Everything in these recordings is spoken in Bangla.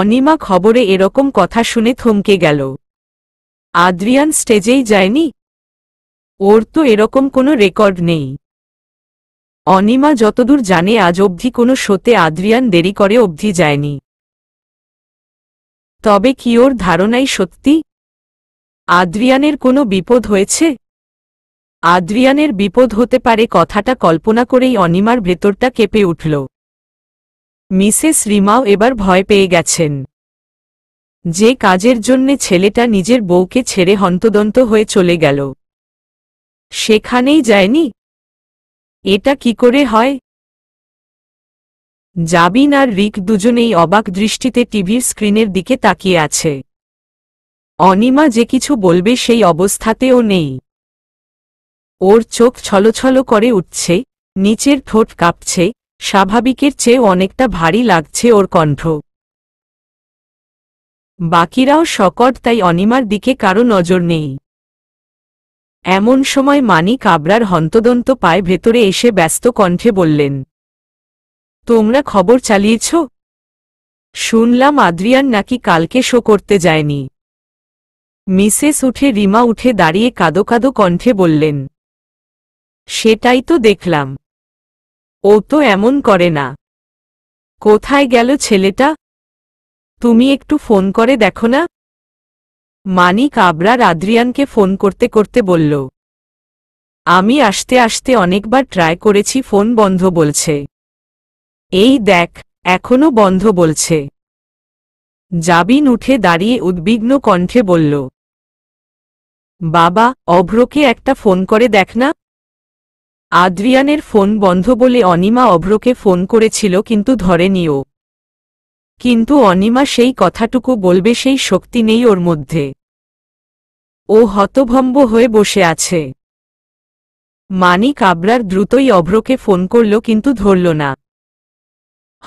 অনিমা খবরে এরকম কথা শুনে থমকে গেল আদ্রিয়ান স্টেজেই যায়নি ওর তো এরকম কোনো রেকর্ড নেই অনিমা যতদূর জানে আজ অবধি কোনো শোতে আদ্রিয়ান দেরি করে অবধি যায়নি তবে কি ওর ধারণাই সত্যি আদ্রিয়ানের কোনো বিপদ হয়েছে আদ্রিয়ানের বিপদ হতে পারে কথাটা কল্পনা করেই অনিমার ভেতরটা কেঁপে উঠল মিসেস রিমাও এবার ভয় পেয়ে গেছেন যে কাজের জন্যে ছেলেটা নিজের বউকে ছেড়ে হন্তদন্ত হয়ে চলে গেল সেখানেই যায়নি এটা কি করে হয় জাবিন আর রিক দুজনেই অবাক দৃষ্টিতে টিভির স্ক্রিনের দিকে তাকিয়ে আছে অনিমা যে কিছু বলবে সেই অবস্থাতেও নেই ওর চোখ ছলছল করে উঠছে নিচের ঠোঁট কাঁপছে স্বাভাবিকের চেয়ে অনেকটা ভারী লাগছে ওর কণ্ঠ বাকিরাও শকট তাই অনিমার দিকে কারো নজর নেই এমন সময় মানি কাবরার হন্তদন্ত পায়ে ভেতরে এসে ব্যস্ত কণ্ঠে বললেন তোমরা খবর চালিয়েছ শুনলাম আদ্রিয়ান নাকি কালকে শো করতে যায়নি মিসেস উঠে রিমা উঠে দাঁড়িয়ে কাদো কাদো কণ্ঠে বললেন সেটাই তো দেখলাম ও তো এমন করে না কোথায় গেল ছেলেটা তুমি একটু ফোন করে দেখো না মানিক আবরার আদ্রিয়ানকে ফোন করতে করতে বলল আমি আসতে আসতে অনেকবার ট্রাই করেছি ফোন বন্ধ বলছে এই দেখ এখনো বন্ধ বলছে জাবিন উঠে দাঁড়িয়ে উদ্বিগ্ন কণ্ঠে বলল বাবা অভ্রকে একটা ফোন করে দেখ না আদ্রিয়ানের ফোন বন্ধ বলে অনিমা অভ্রকে ফোন করেছিল কিন্তু ধরেনি ও কিন্তু অনিমা সেই কথাটুকু বলবে সেই শক্তি নেই ওর মধ্যে ও হতভম্ব হয়ে বসে আছে মানি কাবরার দ্রুতই অভ্রকে ফোন করল কিন্তু ধরল না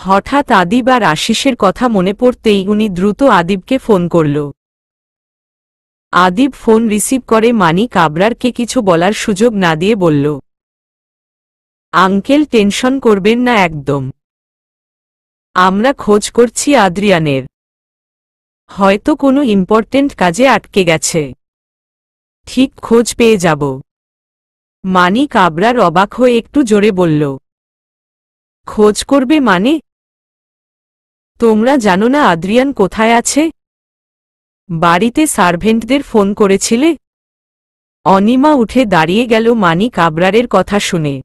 হঠাৎ আদিব আর আশিসের কথা মনে পড়তেই উনি দ্রুত আদিবকে ফোন করল আদিব ফোন রিসিভ করে মানি কাবরারকে কিছু বলার সুযোগ না দিয়ে বলল আঙ্কেল টেনশন করবেন না একদম আমরা খোঁজ করছি আদ্রিয়ানের হয়তো কোনো ইম্পর্টেন্ট কাজে আটকে গেছে ঠিক খোঁজ পেয়ে যাব মানি কাবরার অবাক হয়ে একটু জোরে বলল খোঁজ করবে মানে তোমরা জানো না আদ্রিয়ান কোথায় আছে বাড়িতে সার্ভেন্টদের ফোন করেছিলে অনিমা উঠে দাঁড়িয়ে গেল মানি কাবরারের কথা শুনে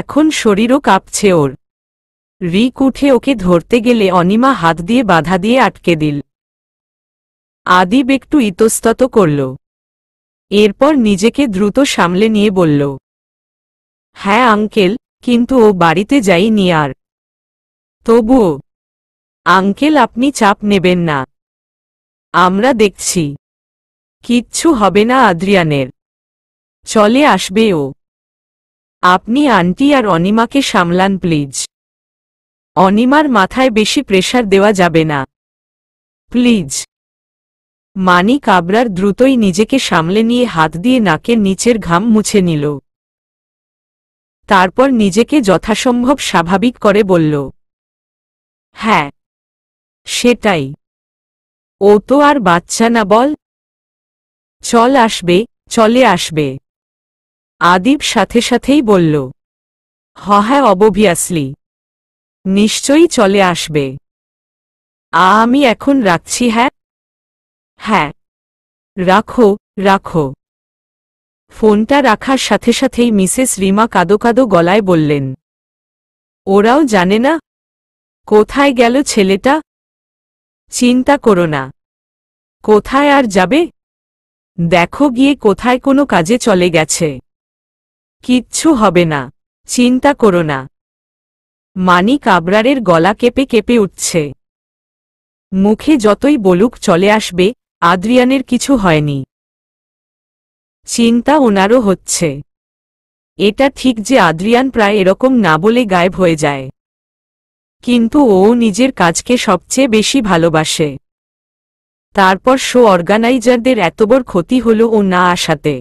এখন শরীরও কাঁপছে ওর রিক উঠে ওকে ধরতে গেলে অনিমা হাত দিয়ে বাধা দিয়ে আটকে দিল আদিব একটু ইতস্তত করল এরপর নিজেকে দ্রুত সামলে নিয়ে বলল হ্যাঁ আঙ্কেল কিন্তু ও বাড়িতে যাইনি আর তবুও আঙ্কেল আপনি চাপ নেবেন না আমরা দেখছি কিচ্ছু হবে না আদ্রিয়ানের চলে আসবে ও আপনি আন্টি আর অনিমাকে সামলান প্লিজ অনিমার মাথায় বেশি প্রেশার দেওয়া যাবে না প্লিজ মানি কাবরার দ্রুতই নিজেকে সামলে নিয়ে হাত দিয়ে নাকের নিচের ঘাম মুছে নিল তারপর নিজেকে যথাসম্ভব স্বাভাবিক করে বলল হ্যাঁ সেটাই ও তো আর বাচ্চা না বল চল আসবে চলে আসবে আদিব সাথে সাথেই বলল হ হ্যাঁ, হ্যাঁ অবভিয়াসলি নিশ্চয়ই চলে আসবে আ আমি এখন রাখছি হ্যাঁ হ্যাঁ রাখো রাখো ফোনটা রাখার সাথে সাথেই মিসেস রিমা কাদো কাদো গলায় বললেন ওরাও জানে না কোথায় গেল ছেলেটা চিন্তা করো না কোথায় আর যাবে দেখো গিয়ে কোথায় কোনো কাজে চলে গেছে কিচ্ছু হবে না চিন্তা করো না মানি কাবরারের গলা কেঁপে কেঁপে উঠছে মুখে যতই বলুক চলে আসবে আদ্রিয়ানের কিছু হয়নি চিন্তা ওনারও হচ্ছে এটা ঠিক যে আদ্রিয়ান প্রায় এরকম না বলে গায়েব হয়ে যায় কিন্তু ও নিজের কাজকে সবচেয়ে বেশি ভালোবাসে তারপর শো অর্গানাইজারদের এত বড় ক্ষতি হল ও না আসাতে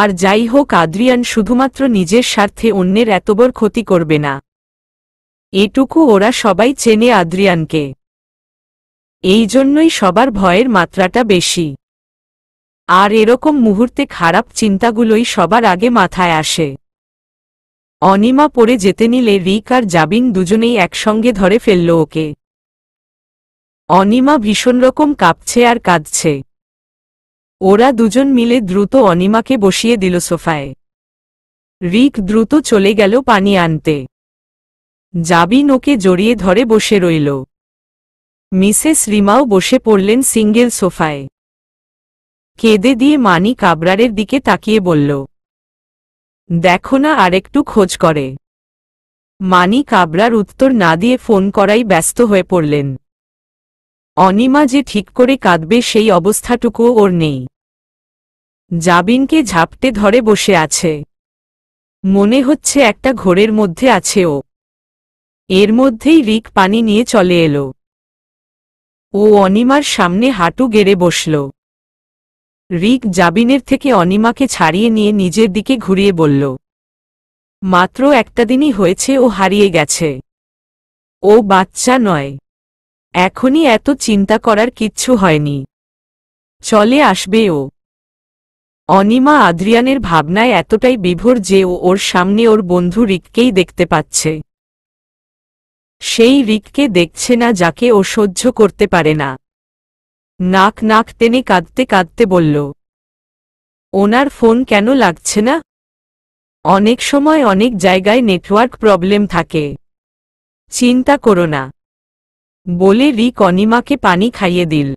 আর যাই হোক আদ্রিয়ান শুধুমাত্র নিজের স্বার্থে অন্যের এতবর ক্ষতি করবে না এটুকু ওরা সবাই চেনে আদ্রিয়ানকে এই জন্যই সবার ভয়ের মাত্রাটা বেশি আর এরকম মুহূর্তে খারাপ চিন্তাগুলোই সবার আগে মাথায় আসে অনিমা পড়ে যেতে নিলে রিক আর জাবিন দুজনেই একসঙ্গে ধরে ফেলল ওকে অনিমা ভীষণ রকম কাঁপছে আর কাঁদছে ওরা দুজন মিলে দ্রুত অনিমাকে বসিয়ে দিল সোফায় রিক দ্রুত চলে গেল পানি আনতে জাবিন ওকে জড়িয়ে ধরে বসে রইল মিসেস রিমাও বসে পড়লেন সিঙ্গেল সোফায় কেঁদে দিয়ে মানি কাবরারের দিকে তাকিয়ে বলল দেখো না আরেকটু খোঁজ করে মানি কাবরার উত্তর না দিয়ে ফোন করাই ব্যস্ত হয়ে পড়লেন অনিমা যে ঠিক করে কাঁদবে সেই অবস্থাটুকুও ওর নেই জাবিনকে ঝাপটে ধরে বসে আছে মনে হচ্ছে একটা ঘোরের মধ্যে আছে ও এর মধ্যেই রিক পানি নিয়ে চলে এলো ও অনিমার সামনে হাঁটু গেড়ে বসল রিক জাবিনের থেকে অনিমাকে ছাড়িয়ে নিয়ে নিজের দিকে ঘুরিয়ে বলল মাত্র একটা দিনই হয়েছে ও হারিয়ে গেছে ও বাচ্চা নয় এখনই এত চিন্তা করার কিচ্ছু হয়নি চলে আসবে ও অনিমা আদ্রিয়ানের ভাবনায় এতটাই বিভোর যে ও ওর সামনে ওর বন্ধু রিককেই দেখতে পাচ্ছে সেই রিককে দেখছে না যাকে ও সহ্য করতে পারে না নাক নাক টেনে কাঁদতে কাঁদতে বলল ওনার ফোন কেন লাগছে না অনেক সময় অনেক জায়গায় নেটওয়ার্ক প্রবলেম থাকে চিন্তা করো না বলে রিক অনিমাকে পানি খাইয়ে দিল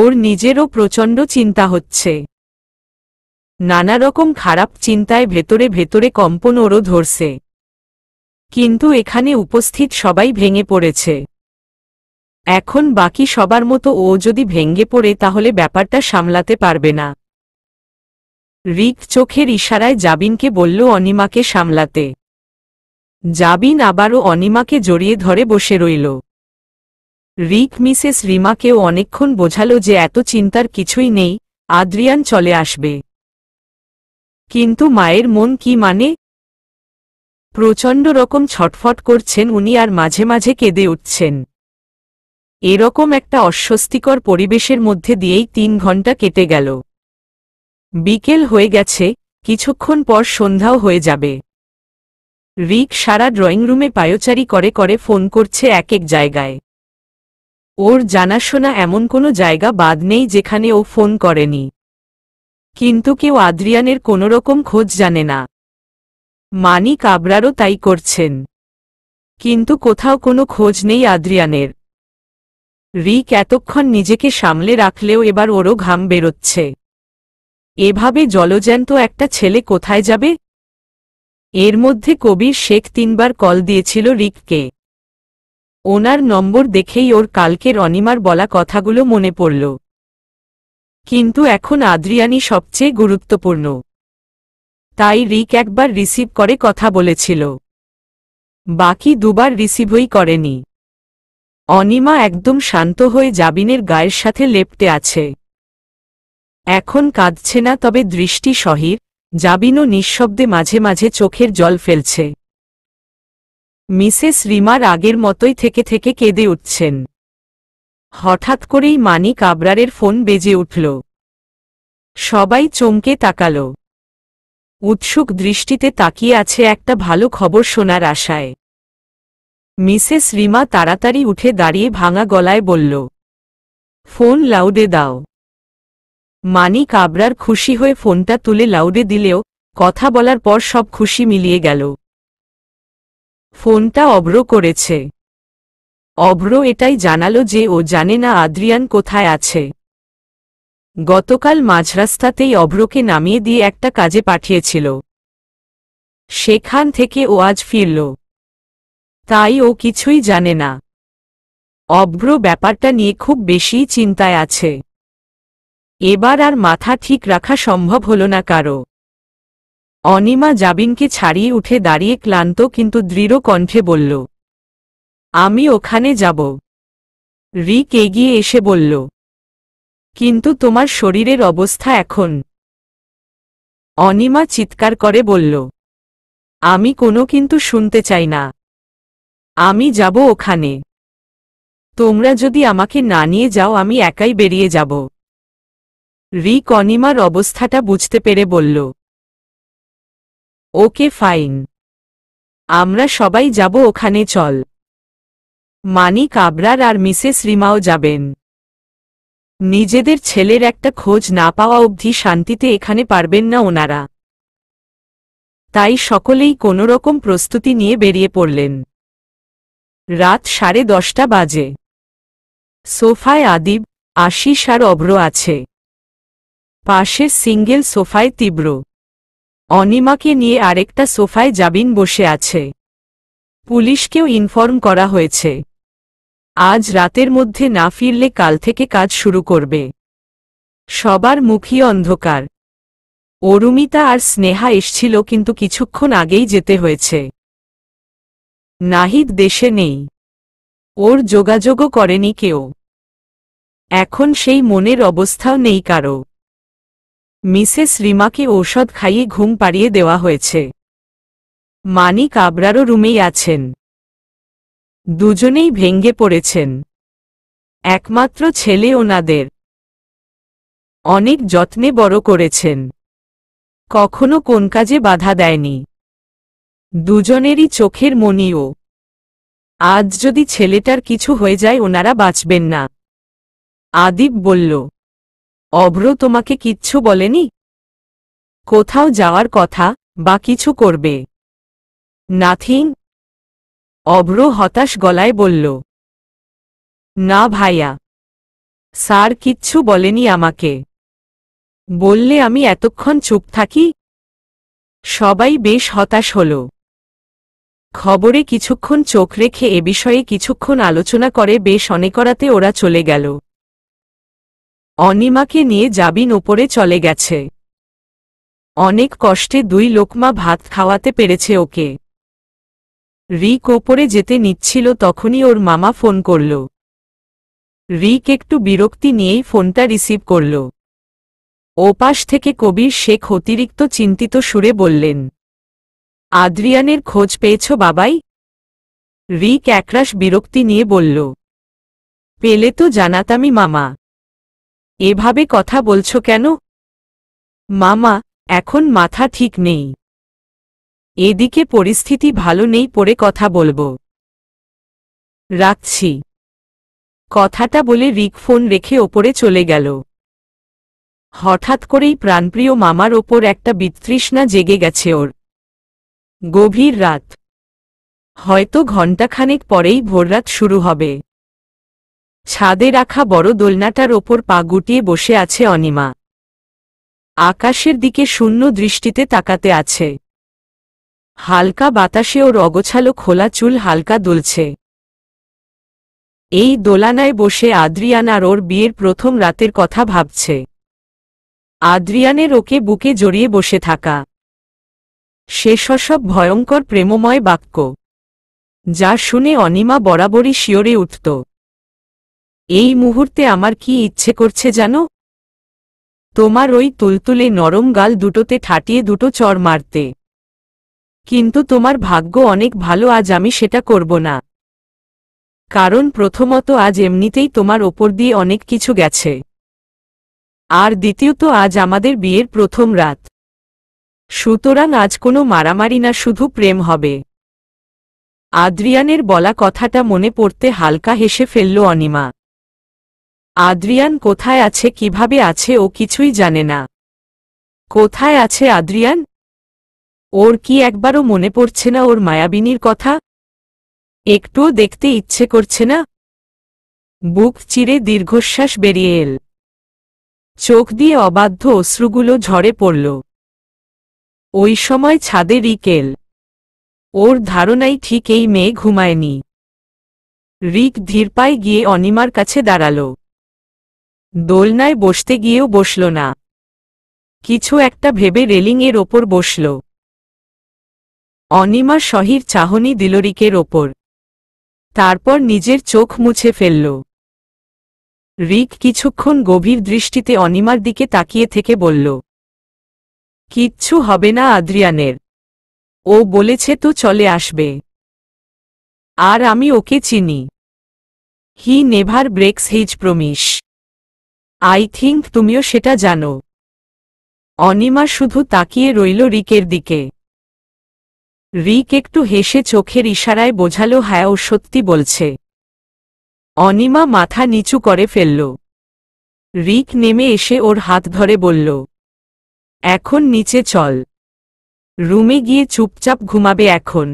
ওর নিজেরও প্রচণ্ড চিন্তা হচ্ছে নানা রকম খারাপ চিন্তায় ভেতরে ভেতরে কম্পন ওরও ধরছে কিন্তু এখানে উপস্থিত সবাই ভেঙে পড়েছে এখন বাকি সবার মতো ও যদি ভেঙ্গে পড়ে তাহলে ব্যাপারটা সামলাতে পারবে না রিক চোখের ইশারায় জাবিনকে বলল অনিমাকে সামলাতে জাবিন আবারও অনিমাকে জড়িয়ে ধরে বসে রইল রিক মিসেস রিমাকেও অনেকক্ষণ বোঝালো যে এত চিন্তার কিছুই নেই আদ্রিয়ান চলে আসবে কিন্তু মায়ের মন কি মানে প্রচণ্ড রকম ছটফট করছেন উনি আর মাঝে মাঝে কেঁদে উঠছেন এরকম একটা অস্বস্তিকর পরিবেশের মধ্যে দিয়েই তিন ঘন্টা কেটে গেল বিকেল হয়ে গেছে কিছুক্ষণ পর সন্ধ্যাও হয়ে যাবে রিক সারা ড্রয়িং রুমে পায়োচারি করে করে ফোন করছে এক এক জায়গায় ওর জানাশোনা এমন কোনো জায়গা বাদ নেই যেখানে ও ফোন করেনি কিন্তু কেউ আদ্রিয়ানের কোনোরকম খোঁজ জানে না মানি কাবরারও তাই করছেন কিন্তু কোথাও কোনো খোঁজ নেই আদ্রিয়ানের রিক এতক্ষণ নিজেকে সামলে রাখলেও এবার ওরও ঘাম বেরোচ্ছে এভাবে জলজ্যান্ত একটা ছেলে কোথায় যাবে এর মধ্যে কবির শেখ তিনবার কল দিয়েছিল রিককে ওনার নম্বর দেখেই ওর কালকের অনিমার বলা কথাগুলো মনে পড়ল কিন্তু এখন আদ্রিয়ানি সবচেয়ে গুরুত্বপূর্ণ তাই রিক একবার রিসিভ করে কথা বলেছিল বাকি দুবার রিসিভই করেনি অনিমা একদম শান্ত হয়ে জাবিনের গায়ের সাথে লেপটে আছে এখন কাঁদছে না তবে দৃষ্টি সহির জাবিনও নিঃশব্দে মাঝে মাঝে চোখের জল ফেলছে মিসেস রিমার আগের মতোই থেকে থেকে কেঁদে উঠছেন হঠাৎ করেই মানিক আবরারের ফোন বেজে উঠল সবাই চমকে তাকাল উৎসুক দৃষ্টিতে তাকিয়ে আছে একটা ভালো খবর শোনার আশায় মিসেস রিমা তাড়াতাড়ি উঠে দাঁড়িয়ে ভাঙা গলায় বলল ফোন লাউডে দাও মানিক আবরার খুশি হয়ে ফোনটা তুলে লাউডে দিলেও কথা বলার পর সব খুশি মিলিয়ে গেল ফোনটা অব্র করেছে অভ্র এটাই জানালো যে ও জানে না আদ্রিয়ান কোথায় আছে গতকাল মাঝরাস্তাতেই অভ্রকে নামিয়ে দিয়ে একটা কাজে পাঠিয়েছিল সেখান থেকে ও আজ ফিরল তাই ও কিছুই জানে না অভ্র ব্যাপারটা নিয়ে খুব বেশি চিন্তায় আছে এবার আর মাথা ঠিক রাখা সম্ভব হল না কারো অনিমা জাবিনকে ছাড়িয়ে উঠে দাঁড়িয়ে ক্লান্ত কিন্তু দৃঢ় কণ্ঠে বলল আমি ওখানে যাব রিক এগিয়ে এসে বলল কিন্তু তোমার শরীরের অবস্থা এখন অনিমা চিৎকার করে বলল আমি কোনো কিন্তু শুনতে চাই না আমি যাব ওখানে তোমরা যদি আমাকে না নিয়ে যাও আমি একাই বেরিয়ে যাব রিক অনিমার অবস্থাটা বুঝতে পেরে বলল ওকে ফাইন আমরা সবাই যাব ওখানে চল মানিক আবরার আর মিসেস রিমাও যাবেন নিজেদের ছেলের একটা খোঁজ না পাওয়া অবধি শান্তিতে এখানে পারবেন না ওনারা তাই সকলেই কোনোরকম প্রস্তুতি নিয়ে বেরিয়ে পড়লেন রাত সাড়ে দশটা বাজে সোফায় আদিব আশিস আর অভ্র আছে পাশের সিঙ্গেল সোফায় তীব্র অনিমাকে নিয়ে আরেকটা সোফায় জাবিন বসে আছে পুলিশকেও ইনফর্ম করা হয়েছে আজ রাতের মধ্যে না ফিরলে কাল থেকে কাজ শুরু করবে সবার মুখী অন্ধকার অরুমিতা আর স্নেহা এসছিল কিন্তু কিছুক্ষণ আগেই যেতে হয়েছে নাহিদ দেশে নেই ওর যোগাযোগও করেনি কেউ এখন সেই মনের অবস্থাও নেই কারো মিসেস রিমাকে ঔষধ খাইয়ে ঘুম পাড়িয়ে দেওয়া হয়েছে মানিক আবরারও রুমেই আছেন দুজনেই ভেঙ্গে পড়েছেন একমাত্র ছেলে ওনাদের অনেক যত্নে বড় করেছেন কখনো কোন কাজে বাধা দেয়নি দুজনেরই চোখের মনিও আজ যদি ছেলেটার কিছু হয়ে যায় ওনারা বাঁচবেন না আদিব বলল অভ্র তোমাকে কিচ্ছু বলেনি কোথাও যাওয়ার কথা বা কিছু করবে নাথিং অভ্র হতাশ গলায় বলল না ভাইয়া স্যার কিচ্ছু বলেনি আমাকে বললে আমি এতক্ষণ চুপ থাকি সবাই বেশ হতাশ হল খবরে কিছুক্ষণ চোখ রেখে এ বিষয়ে কিছুক্ষণ আলোচনা করে বেশ অনেকরাতে ওরা চলে গেল অনিমাকে নিয়ে জাবিন ওপরে চলে গেছে অনেক কষ্টে দুই লোকমা ভাত খাওয়াতে পেরেছে ওকে রিক ওপরে যেতে নিচ্ছিল তখনই ওর মামা ফোন করল রিক একটু বিরক্তি নিয়েই ফোনটা রিসিভ করল ওপাশ থেকে কবির শেখ অতিরিক্ত চিন্তিত সুরে বললেন আদ্রিয়ানের খোঁজ পেয়েছ বাবাই রিক একরাশ বিরক্তি নিয়ে বলল পেলে তো জানাতামি মামা এভাবে কথা বলছো কেন মামা এখন মাথা ঠিক নেই এদিকে পরিস্থিতি ভালো নেই পরে কথা বলবো রাখছি কথাটা বলে রিক ফোন রেখে ওপরে চলে গেল হঠাৎ করেই প্রাণপ্রিয় মামার ওপর একটা বিতৃষ্ণা জেগে গেছে ওর গভীর রাত হয়তো ঘণ্টাখানেক পরেই ভোররাত শুরু হবে ছাদে রাখা বড় দোলনাটার ওপর পা গুটিয়ে বসে আছে অনিমা আকাশের দিকে শূন্য দৃষ্টিতে তাকাতে আছে হালকা বাতাসে ও অগোছালো খোলা চুল হালকা দুলছে এই দোলানায় বসে আদ্রিয়ান আর ওর বিয়ের প্রথম রাতের কথা ভাবছে আদ্রিয়ানের ওকে বুকে জড়িয়ে বসে থাকা সেসব ভয়ঙ্কর প্রেমময় বাক্য যা শুনে অনিমা বরাবরই শিওরে উঠত এই মুহূর্তে আমার কি ইচ্ছে করছে জানো তোমার ওই তুলতুলে নরম গাল দুটোতে ঠাটিয়ে দুটো চর মারতে কিন্তু তোমার ভাগ্য অনেক ভালো আজ আমি সেটা করব না কারণ প্রথমত আজ এমনিতেই তোমার ওপর দিয়ে অনেক কিছু গেছে আর দ্বিতীয়ত আজ আমাদের বিয়ের প্রথম রাত সুতরাং আজ কোনো মারামারি না শুধু প্রেম হবে আদ্রিয়ানের বলা কথাটা মনে পড়তে হালকা হেসে ফেলল অনিমা আদ্রিয়ান কোথায় আছে কিভাবে আছে ও কিছুই জানে না কোথায় আছে আদ্রিয়ান ওর কি একবারও মনে পড়ছে না ওর মায়াবিনীর কথা একটুও দেখতে ইচ্ছে করছে না বুক চিরে দীর্ঘশ্বাস বেরিয়ে এল চোখ দিয়ে অবাধ্য অশ্রুগুলো ঝরে পড়ল ওই সময় ছাদে রিকেল ওর ধারণাই ঠিক এই মেয়ে ঘুমায়নি রিক ধীর গিয়ে অনিমার কাছে দাঁড়াল দোলনায় বসতে গিয়েও বসল না কিছু একটা ভেবে রেলিংয়ের ওপর বসল অনিমা সহির চাহনি দিল রিকের ওপর তারপর নিজের চোখ মুছে ফেলল রিক কিছুক্ষণ গভীর দৃষ্টিতে অনিমার দিকে তাকিয়ে থেকে বলল কিচ্ছু হবে না আদ্রিয়ানের ও বলেছে তো চলে আসবে আর আমি ওকে চিনি he never breaks his promise I think তুমিও সেটা জানো অনিমা শুধু তাকিয়ে রইল রিকের দিকে রিক একটু হেসে চোখের ইশারায় বোঝাল হ্যাঁ ও সত্যি বলছে অনিমা মাথা নিচু করে ফেলল রিক নেমে এসে ওর হাত ধরে বলল এখন নিচে চল রুমে গিয়ে চুপচাপ ঘুমাবে এখন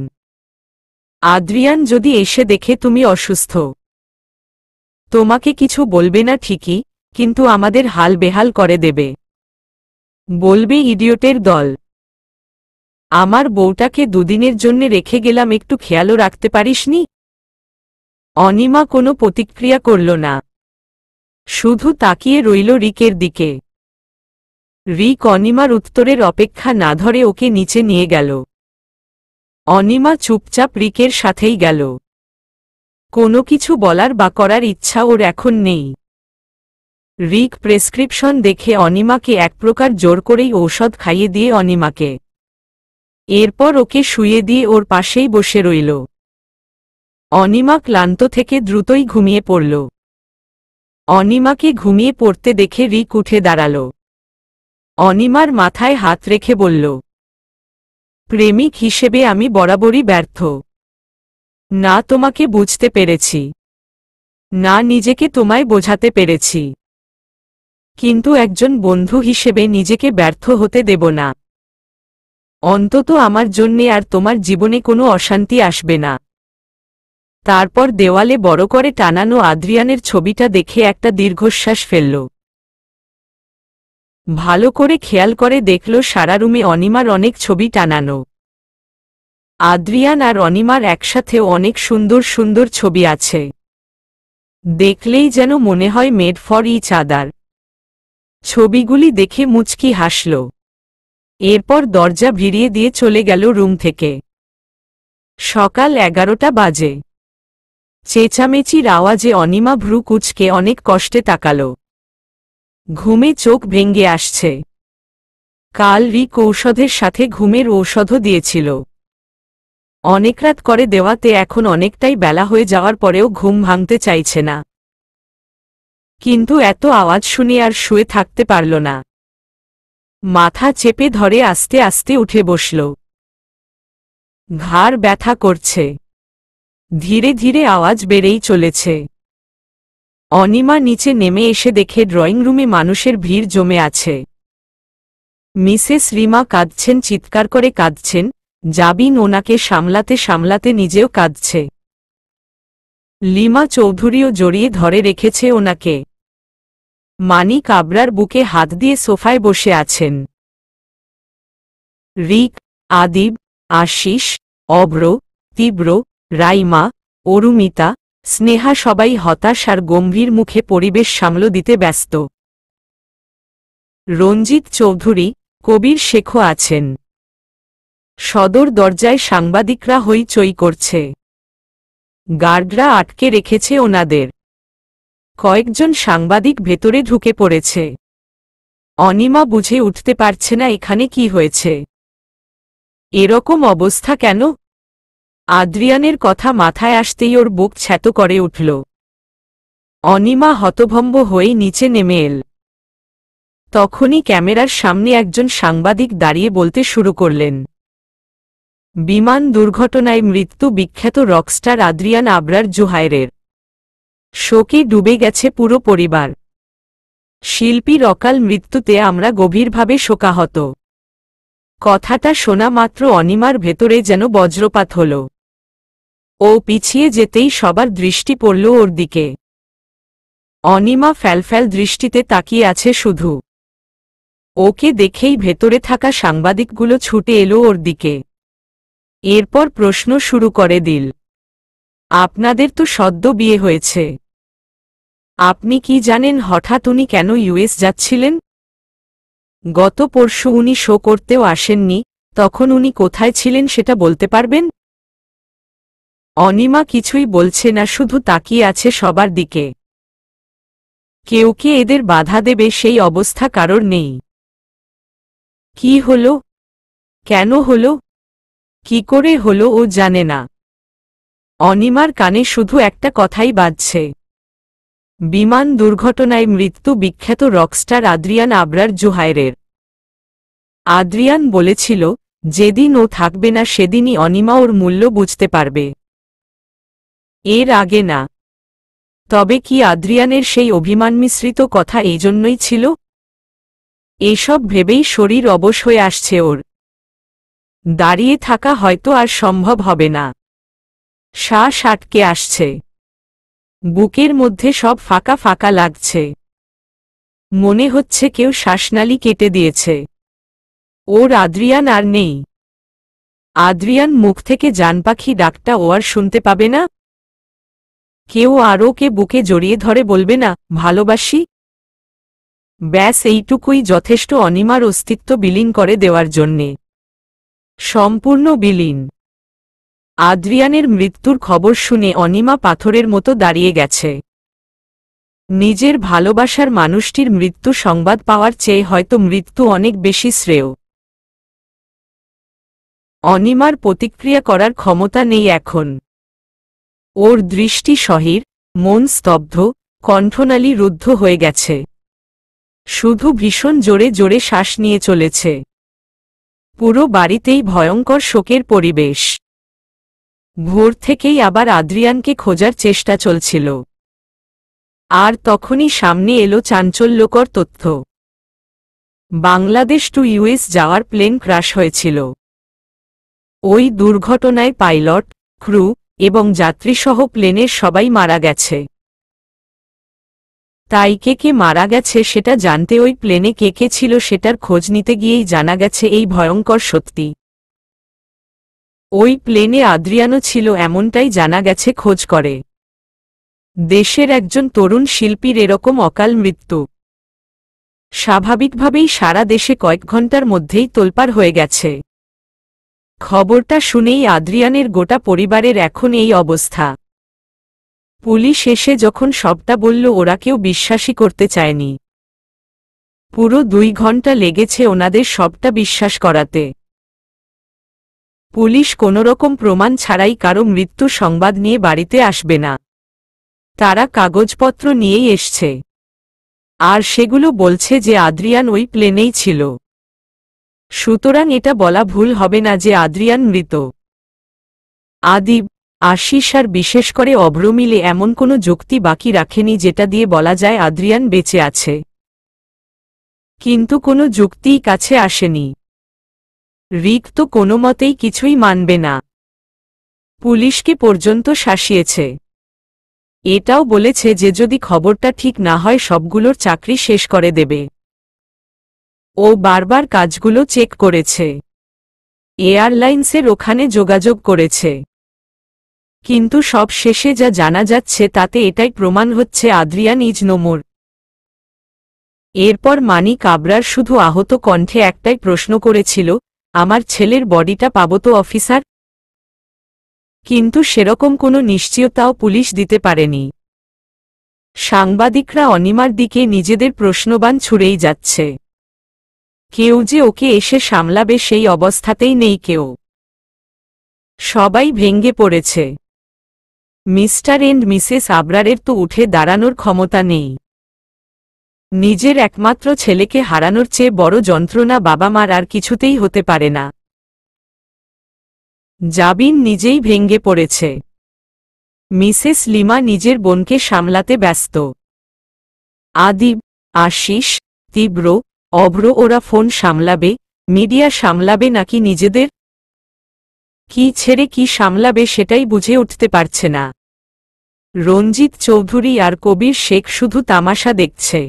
আদ্রিয়ান যদি এসে দেখে তুমি অসুস্থ তোমাকে কিছু বলবে না ঠিকই কিন্তু আমাদের হাল বেহাল করে দেবে বলবে ইডিয়টের দল আমার বউটাকে দুদিনের জন্যে রেখে গেলাম একটু খেয়ালও রাখতে পারিসনি অনিমা কোনো প্রতিক্রিয়া করল না শুধু তাকিয়ে রইল রিকের দিকে রিক অনিমার উত্তরের অপেক্ষা না ধরে ওকে নিচে নিয়ে গেল অনিমা চুপচাপ রিকের সাথেই গেল কোনো কিছু বলার বা করার ইচ্ছা ওর এখন নেই রিক প্রেসক্রিপশন দেখে অনিমাকে এক প্রকার জোর করেই ঔষধ খাইয়ে দিয়ে অনিমাকে এরপর ওকে শুয়ে দিয়ে ওর পাশেই বসে রইল অনিমা ক্লান্ত থেকে দ্রুতই ঘুমিয়ে পড়ল অনিমাকে ঘুমিয়ে পড়তে দেখে রিক উঠে দাঁড়াল অনিমার মাথায় হাত রেখে বলল প্রেমিক হিসেবে আমি বরাবরই ব্যর্থ না তোমাকে বুঝতে পেরেছি না নিজেকে তোমায় বোঝাতে পেরেছি কিন্তু একজন বন্ধু হিসেবে নিজেকে ব্যর্থ হতে দেব না অন্তত আমার জন্যে আর তোমার জীবনে কোনো অশান্তি আসবে না তারপর দেওয়ালে বড় করে টানানো আদ্রিয়ানের ছবিটা দেখে একটা দীর্ঘশ্বাস ফেলল ভালো করে খেয়াল করে দেখল সারা রুমে অনিমার অনেক ছবি টানানো আদ্রিয়ান আর অনিমার একসাথেও অনেক সুন্দর সুন্দর ছবি আছে দেখলেই যেন মনে হয় মেড ফর ইচ আদার ছবিগুলি দেখে মুচকি হাসল এরপর দরজা ভিড়িয়ে দিয়ে চলে গেল রুম থেকে সকাল এগারোটা বাজে চেঁচামেচির আওয়াজে অনিমা ভ্রু কুচকে অনেক কষ্টে তাকাল ঘুমে চোখ ভেঙ্গে আসছে কাল রিক ঔষধের সাথে ঘুমের ঔষধও দিয়েছিল অনেক রাত করে দেওয়াতে এখন অনেকটাই বেলা হয়ে যাওয়ার পরেও ঘুম ভাঙতে চাইছে না কিন্তু এত আওয়াজ শুনে আর শুয়ে থাকতে পারল না মাথা চেপে ধরে আস্তে আস্তে উঠে বসল ঘাড় ব্যথা করছে ধীরে ধীরে আওয়াজ বেড়েই চলেছে অনিমা নিচে নেমে এসে দেখে ড্রয়িং রুমে মানুষের ভিড় জমে আছে মিসেস রিমা কাঁদছেন চিৎকার করে কাঁদছেন জাবিন ওনাকে সামলাতে সামলাতে নিজেও কাঁদছে লিমা চৌধুরীও জড়িয়ে ধরে রেখেছে ওনাকে মানি কাবরার বুকে হাত দিয়ে সোফায় বসে আছেন রিক আদিব আশিস অব্র তীব্র রাইমা অরুমিতা স্নেহা সবাই হতাশ আর গম্ভীর মুখে পরিবেশ সামল দিতে ব্যস্ত রঞ্জিত চৌধুরী কবির শেখও আছেন সদর দরজায় সাংবাদিকরা হইচই করছে গার্ডরা আটকে রেখেছে ওনাদের কয়েকজন সাংবাদিক ভেতরে ঢুকে পড়েছে অনিমা বুঝে উঠতে পারছে না এখানে কি হয়েছে এরকম অবস্থা কেন আদ্রিয়ানের কথা মাথায় আসতেই ওর বুক ছ্যাত করে উঠল অনিমা হতভম্ব হয়ে নিচে নেমে এল তখনই ক্যামেরার সামনে একজন সাংবাদিক দাঁড়িয়ে বলতে শুরু করলেন বিমান দুর্ঘটনায় মৃত্যু বিখ্যাত রকস্টার আদ্রিয়ান আবরার জুহাইরের শোকে ডুবে গেছে পুরো পরিবার শিল্পীর অকাল মৃত্যুতে আমরা গভীরভাবে শোকাহত কথাটা শোনা মাত্র অনিমার ভেতরে যেন বজ্রপাত হল ও পিছিয়ে যেতেই সবার দৃষ্টি পড়ল ওর দিকে অনিমা ফ্যালফ্যাল দৃষ্টিতে তাকিয়ে আছে শুধু ওকে দেখেই ভেতরে থাকা সাংবাদিকগুলো ছুটে এলো ওর দিকে এরপর প্রশ্ন শুরু করে দিল আপনাদের তো সদ্য বিয়ে হয়েছে আপনি কি জানেন হঠাৎ উনি কেন ইউএস যাচ্ছিলেন গত পরশু উনি শো করতেও আসেননি তখন উনি কোথায় ছিলেন সেটা বলতে পারবেন অনিমা কিছুই বলছে না শুধু তাকিয়ে আছে সবার দিকে কেউ কে এদের বাধা দেবে সেই অবস্থা কারোর নেই কি হল কেন হল কি করে হল ও জানে না অনিমার কানে শুধু একটা কথাই বাজছে বিমান দুর্ঘটনায় মৃত্যু বিখ্যাত রকস্টার আদ্রিয়ান আবরার জুহায়রের আদ্রিয়ান বলেছিল যেদিন ও থাকবে না সেদিনই অনিমা ওর মূল্য বুঝতে পারবে এর আগে না তবে কি আদ্রিয়ানের সেই অভিমান মিশ্রিত কথা এই জন্যই ছিল এসব ভেবেই শরীর অবশ হয়ে আসছে ওর দাঁড়িয়ে থাকা হয়তো আর সম্ভব হবে না শ্বাস আটকে আসছে বুকের মধ্যে সব ফাঁকা ফাঁকা লাগছে মনে হচ্ছে কেউ শ্বাসনালি কেটে দিয়েছে ওর আদ্রিয়ান আর নেই আদ্রিয়ান মুখ থেকে জানপাখি ডাকটা ও আর শুনতে পাবে না কেউ আর ওকে বুকে জড়িয়ে ধরে বলবে না ভালোবাসি ব্যাস এইটুকুই যথেষ্ট অনিমার অস্তিত্ব বিলীন করে দেওয়ার জন্যে সম্পূর্ণ বিলীন আদ্রিয়ানের মৃত্যুর খবর শুনে অনিমা পাথরের মতো দাঁড়িয়ে গেছে নিজের ভালোবাসার মানুষটির মৃত্যু সংবাদ পাওয়ার চেয়ে হয়তো মৃত্যু অনেক বেশি শ্রেয় অনিমার প্রতিক্রিয়া করার ক্ষমতা নেই এখন ওর দৃষ্টি সহির মন স্তব্ধ কণ্ঠনালী রুদ্ধ হয়ে গেছে শুধু ভীষণ জোরে জোরে শ্বাস নিয়ে চলেছে পুরো বাড়িতেই ভয়ঙ্কর শোকের পরিবেশ ভোর থেকেই আবার আদ্রিয়ানকে খোঁজার চেষ্টা চলছিল আর তখনই সামনে এলো চাঞ্চল্যকর তথ্য বাংলাদেশ টু ইউএস যাওয়ার প্লেন ক্রাশ হয়েছিল ওই দুর্ঘটনায় পাইলট ক্রু এবং যাত্রীসহ প্লেনের সবাই মারা গেছে তাই কে কে মারা গেছে সেটা জানতে ওই প্লেনে কে কে ছিল সেটার খোঁজ নিতে গিয়েই জানা গেছে এই ভয়ঙ্কর সত্যি ওই প্লেনে আদ্রিয়ানো ছিল এমনটাই জানা গেছে খোঁজ করে দেশের একজন তরুণ শিল্পীর এরকম অকাল মৃত্যু স্বাভাবিকভাবেই সারা দেশে কয়েক ঘন্টার মধ্যেই তোলপাড় হয়ে গেছে খবরটা শুনেই আদ্রিয়ানের গোটা পরিবারের এখন এই অবস্থা পুলিশ এসে যখন সবটা বলল ওরা কেউ বিশ্বাসই করতে চায়নি পুরো দুই ঘন্টা লেগেছে ওনাদের সবটা বিশ্বাস করাতে পুলিশ কোনোরকম প্রমাণ ছাড়াই কারো মৃত্যু সংবাদ নিয়ে বাড়িতে আসবে না তারা কাগজপত্র নিয়েই এসছে আর সেগুলো বলছে যে আদ্রিয়ান ওই প্লেনেই ছিল সুতরাং এটা বলা ভুল হবে না যে আদ্রিয়ান মৃত আদিব আশিস আর বিশেষ করে অভ্রমিলে এমন কোনো যুক্তি বাকি রাখেনি যেটা দিয়ে বলা যায় আদ্রিয়ান বেঁচে আছে কিন্তু কোনো যুক্তিই কাছে আসেনি রিক তো কোনো মতেই কিছুই মানবে না পুলিশকে পর্যন্ত শাসিয়েছে এটাও বলেছে যে যদি খবরটা ঠিক না হয় সবগুলোর চাকরি শেষ করে দেবে ও বারবার কাজগুলো চেক করেছে এয়ারলাইন্সের ওখানে যোগাযোগ করেছে কিন্তু সব শেষে যা জানা যাচ্ছে তাতে এটাই প্রমাণ হচ্ছে আদ্রিয়া নিজ নোমর এরপর মানিক আবরার শুধু আহত কণ্ঠে একটাই প্রশ্ন করেছিল আমার ছেলের বডিটা পাব তো অফিসার কিন্তু সেরকম কোনো নিশ্চয়তাও পুলিশ দিতে পারেনি সাংবাদিকরা অনিমার দিকে নিজেদের প্রশ্নবান ছুড়েই যাচ্ছে কেউ যে ওকে এসে সামলাবে সেই অবস্থাতেই নেই কেউ সবাই ভেঙ্গে পড়েছে মিস্টার এন্ড মিসেস আবরারের তো উঠে দাঁড়ানোর ক্ষমতা নেই নিজের একমাত্র ছেলেকে হারানোর চেয়ে বড় যন্ত্রণা বাবা মার আর কিছুতেই হতে পারে না জাবিন নিজেই ভেঙ্গে পড়েছে মিসেস লিমা নিজের বোনকে সামলাতে ব্যস্ত আদিব আশিস তীব্র অব্র ওরা ফোন সামলাবে মিডিয়া সামলাবে নাকি নিজেদের কি ছেড়ে কি সামলাবে সেটাই বুঝে উঠতে পারছে না রঞ্জিত চৌধুরী আর কবির শেখ শুধু তামাশা দেখছে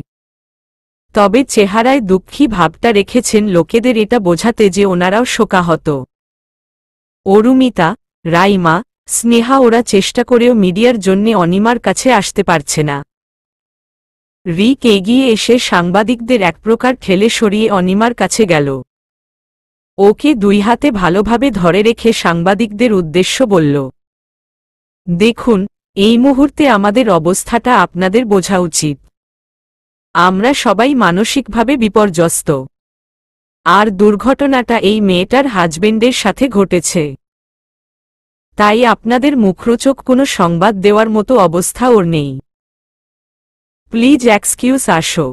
তবে চেহারায় দুঃখী ভাবটা রেখেছেন লোকেদের এটা বোঝাতে যে ওনারাও শোকাহত অরুমিতা রাইমা স্নেহা ওরা চেষ্টা করেও মিডিয়ার জন্যে অনিমার কাছে আসতে পারছে না রিক এগিয়ে এসে সাংবাদিকদের এক প্রকার ঠেলে সরিয়ে অনিমার কাছে গেল ওকে দুই হাতে ভালোভাবে ধরে রেখে সাংবাদিকদের উদ্দেশ্য বলল দেখুন এই মুহূর্তে আমাদের অবস্থাটা আপনাদের বোঝা উচিত আমরা সবাই মানসিকভাবে বিপর্যস্ত আর দুর্ঘটনাটা এই মেয়েটার হাজবেন্ডের সাথে ঘটেছে তাই আপনাদের মুখরোচক কোনো সংবাদ দেওয়ার মতো অবস্থা ওর নেই প্লিজ এক্সকিউজ আসো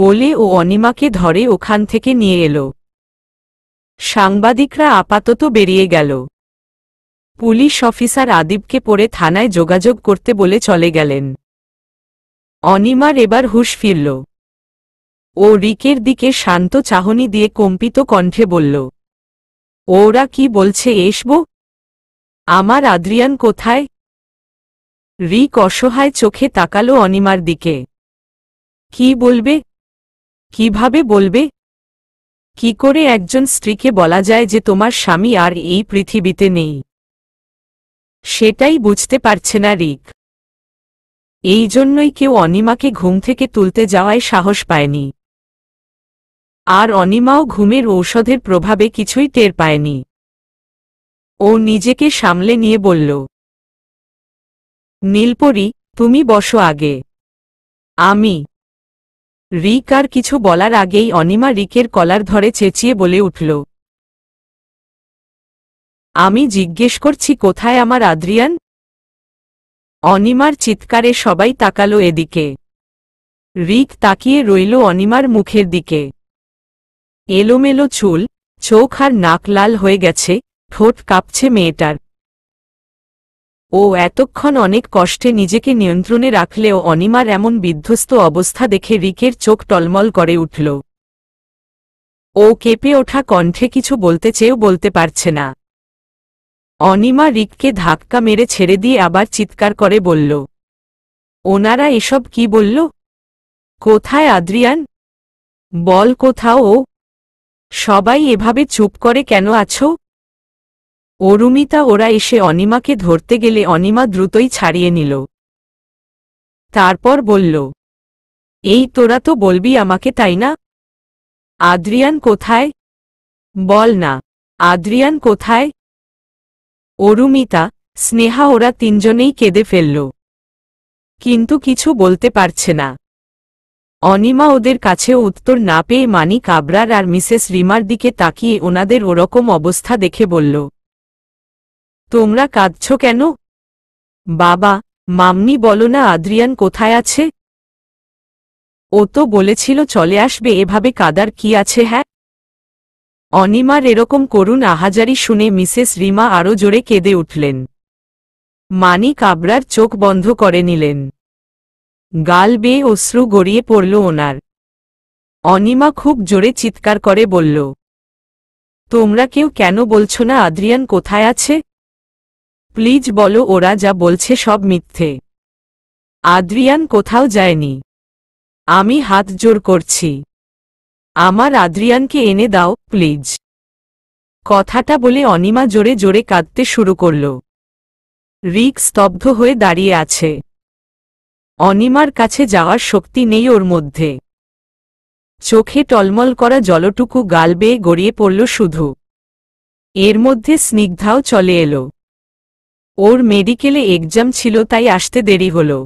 বলে ও অনিমাকে ধরে ওখান থেকে নিয়ে এলো সাংবাদিকরা আপাতত বেরিয়ে গেল পুলিশ অফিসার আদিবকে পড়ে থানায় যোগাযোগ করতে বলে চলে গেলেন অনিমার এবার হুশ ফিরল ও রিকের দিকে শান্ত চাহনি দিয়ে কম্পিত কণ্ঠে বলল ওরা কি বলছে এসব আমার আদ্রিয়ান কোথায় রিক অসহায় চোখে তাকালো অনিমার দিকে কি বলবে কিভাবে বলবে কি করে একজন স্ত্রীকে বলা যায় যে তোমার স্বামী আর এই পৃথিবীতে নেই সেটাই বুঝতে পারছে না রিক এই জন্যই কেউ অনিমাকে ঘুম থেকে তুলতে যাওয়ায় সাহস পায়নি আর অনিমাও ঘুমের ঔষধের প্রভাবে কিছুই টের পায়নি ও নিজেকে সামলে নিয়ে বলল নীলপরি তুমি বসো আগে আমি রিক আর কিছু বলার আগেই অনিমা রিকের কলার ধরে চেঁচিয়ে বলে উঠল আমি জিজ্ঞেস করছি কোথায় আমার আদ্রিয়ান অনিমার চিৎকারে সবাই তাকালো এদিকে রিক তাকিয়ে রইল অনিমার মুখের দিকে এলোমেলো চুল চোখ আর নাক লাল হয়ে গেছে ঠোঁট কাঁপছে মেয়েটার ও এতক্ষণ অনেক কষ্টে নিজেকে নিয়ন্ত্রণে রাখলেও অনিমার এমন বিধ্বস্ত অবস্থা দেখে রিকের চোখ টলমল করে উঠল ও কেঁপে ওঠা কণ্ঠে কিছু বলতে চেয়েও বলতে পারছে না অনিমা রিককে ধাক্কা মেরে ছেড়ে দিয়ে আবার চিৎকার করে বলল ওনারা এসব কি বলল কোথায় আদ্রিয়ান বল কোথাও ও সবাই এভাবে চুপ করে কেন আছো অরুমিতা ওরা এসে অনিমাকে ধরতে গেলে অনিমা দ্রুতই ছাড়িয়ে নিল তারপর বলল এই তোরা তো বলবি আমাকে তাই না আদ্রিয়ান কোথায় বল না আদ্রিয়ান কোথায় অরুমিতা স্নেহা ওরা তিনজনেই কেঁদে ফেলল কিন্তু কিছু বলতে পারছে না অনিমা ওদের কাছে উত্তর না পেয়ে মানি কাবরার আর মিসেস রিমার দিকে তাকিয়ে ওনাদের ওরকম অবস্থা দেখে বলল তোমরা কাঁদছ কেন বাবা মামনি বলো না আদ্রিয়ান কোথায় আছে ও তো বলেছিল চলে আসবে এভাবে কাদার কি আছে হ্যাঁ অনিমার এরকম করুণ আহাজারি শুনে মিসেস রিমা আরও জোরে কেঁদে উঠলেন মানি কাবরার চোখ বন্ধ করে নিলেন গাল বেয়ে অশ্রু গড়িয়ে পড়ল ওনার অনিমা খুব জোরে চিৎকার করে বলল তোমরা কেউ কেন বলছো না আদ্রিয়ান কোথায় আছে প্লিজ বলো ওরা যা বলছে সব মিথ্যে আদ্রিয়ান কোথাও যায়নি আমি হাত জোর করছি আমার আদ্রিয়ানকে এনে দাও প্লিজ কথাটা বলে অনিমা জোরে জোরে কাঁদতে শুরু করল রিক স্তব্ধ হয়ে দাঁড়িয়ে আছে অনিমার কাছে যাওয়ার শক্তি নেই ওর মধ্যে চোখে টলমল করা জলটুকু গাল বেয়ে গড়িয়ে পড়ল শুধু এর মধ্যে স্নিগ্ধাও চলে এলো ওর মেডিকেলে এক্সাম ছিল তাই আসতে দেরি হলো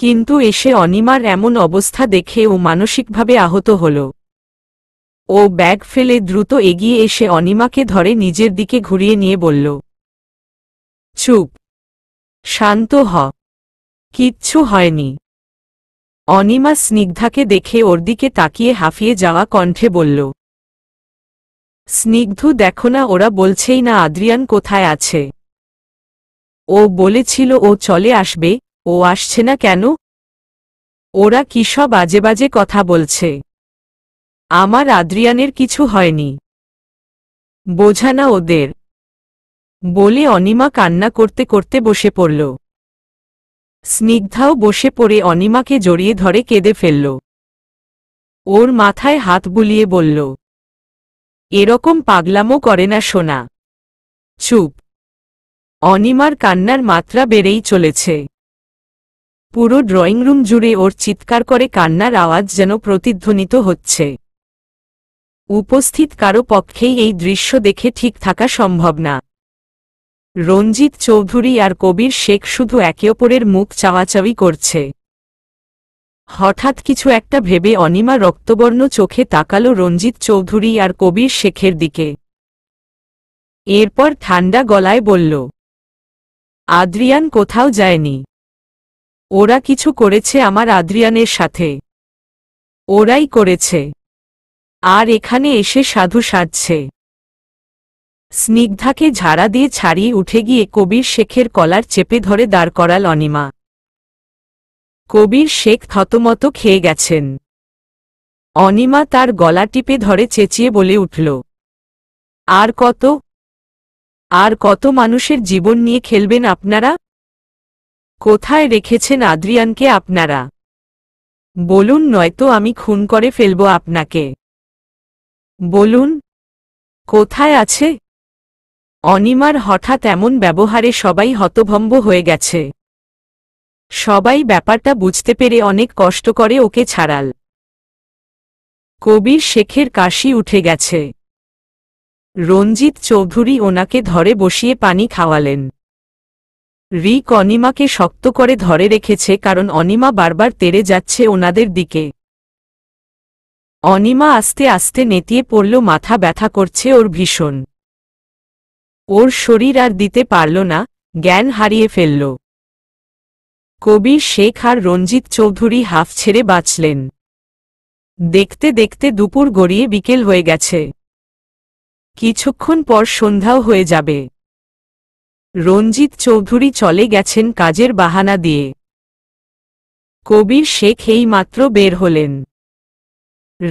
কিন্তু এসে অনিমার এমন অবস্থা দেখে ও মানসিকভাবে আহত হল ও ব্যাগ ফেলে দ্রুত এগিয়ে এসে অনিমাকে ধরে নিজের দিকে ঘুরিয়ে নিয়ে বলল চুপ শান্ত হ কিচ্ছু হয়নি অনিমা স্নিগ্ধাকে দেখে ওর দিকে তাকিয়ে হাঁফিয়ে যাওয়া কণ্ঠে বলল স্নিগ্ধ দেখো না ওরা বলছেই না আদ্রিয়ান কোথায় আছে ও বলেছিল ও চলে আসবে ও আসছে না কেন ওরা কি সব আজে বাজে কথা বলছে আমার আদ্রিয়ানের কিছু হয়নি বোঝা না ওদের বলে অনিমা কান্না করতে করতে বসে পড়ল স্নিগ্ধাও বসে পড়ে অনিমাকে জড়িয়ে ধরে কেঁদে ফেলল ওর মাথায় হাত বুলিয়ে বলল এরকম পাগলামো করে না সোনা চুপ অনিমার কান্নার মাত্রা বেড়েই চলেছে পুরো ড্রয়িং রুম জুড়ে ওর চিৎকার করে কান্নার আওয়াজ যেন প্রতিধ্বনিত হচ্ছে উপস্থিত কারো পক্ষেই এই দৃশ্য দেখে ঠিক থাকা সম্ভব না রঞ্জিত চৌধুরী আর কবির শেখ শুধু একে অপরের মুখ চাওয়াচাওয়ি করছে হঠাৎ কিছু একটা ভেবে অনিমা রক্তবর্ণ চোখে তাকালো রঞ্জিত চৌধুরী আর কবির শেখের দিকে এরপর ঠান্ডা গলায় বলল আদ্রিয়ান কোথাও যায়নি ওরা কিছু করেছে আমার আদ্রিয়ানের সাথে ওরাই করেছে আর এখানে এসে সাধু সাজছে স্নিগ্ধাকে ঝাড়া দিয়ে ছাড়িয়ে উঠে গিয়ে কবির শেখের কলার চেপে ধরে দাঁড় করাল অনিমা কবির শেখ থতমত খেয়ে গেছেন অনিমা তার গলা টিপে ধরে চেঁচিয়ে বলে উঠল আর কত আর কত মানুষের জীবন নিয়ে খেলবেন আপনারা কোথায় রেখেছেন আদ্রিয়ানকে আপনারা বলুন নয়তো আমি খুন করে ফেলব আপনাকে বলুন কোথায় আছে অনিমার হঠাৎ এমন ব্যবহারে সবাই হতভম্ব হয়ে গেছে সবাই ব্যাপারটা বুঝতে পেরে অনেক কষ্ট করে ওকে ছাড়াল কবির শেখের কাশি উঠে গেছে রঞ্জিত চৌধুরী ওনাকে ধরে বসিয়ে পানি খাওয়ালেন রিক অনিমাকে শক্ত করে ধরে রেখেছে কারণ অনিমা বারবার তেড়ে যাচ্ছে ওনাদের দিকে অনিমা আস্তে আস্তে নেতিয়ে পড়ল মাথা ব্যথা করছে ওর ভীষণ ওর শরীর আর দিতে পারল না জ্ঞান হারিয়ে ফেলল কবির শেখ আর রঞ্জিত চৌধুরী হাফ ছেড়ে বাঁচলেন দেখতে দেখতে দুপুর গড়িয়ে বিকেল হয়ে গেছে কিছুক্ষণ পর সন্ধ্যাও হয়ে যাবে রঞ্জিত চৌধুরী চলে গেছেন কাজের বাহানা দিয়ে কবির শেখ এই মাত্র বের হলেন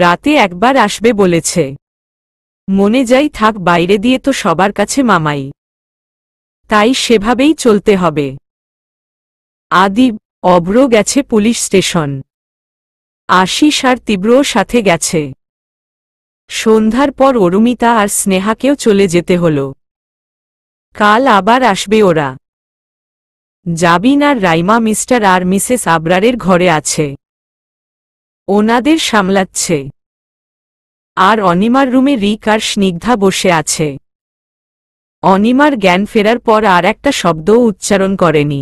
রাতে একবার আসবে বলেছে মনে যাই থাক বাইরে দিয়ে তো সবার কাছে মামাই তাই সেভাবেই চলতে হবে আদি অব্র গেছে পুলিশ স্টেশন আশিস আর তীব্র সাথে গেছে সন্ধ্যার পর অরুমিতা আর স্নেহাকেও চলে যেতে হলো কাল আবার আসবে ওরা জাবিন আর রাইমা মিস্টার আর মিসেস আবরারের ঘরে আছে ওনাদের সামলাচ্ছে আর অনিমার রুমে রিক আর স্নিগ্ধা বসে আছে অনিমার জ্ঞান ফেরার পর আর একটা শব্দও উচ্চারণ করেনি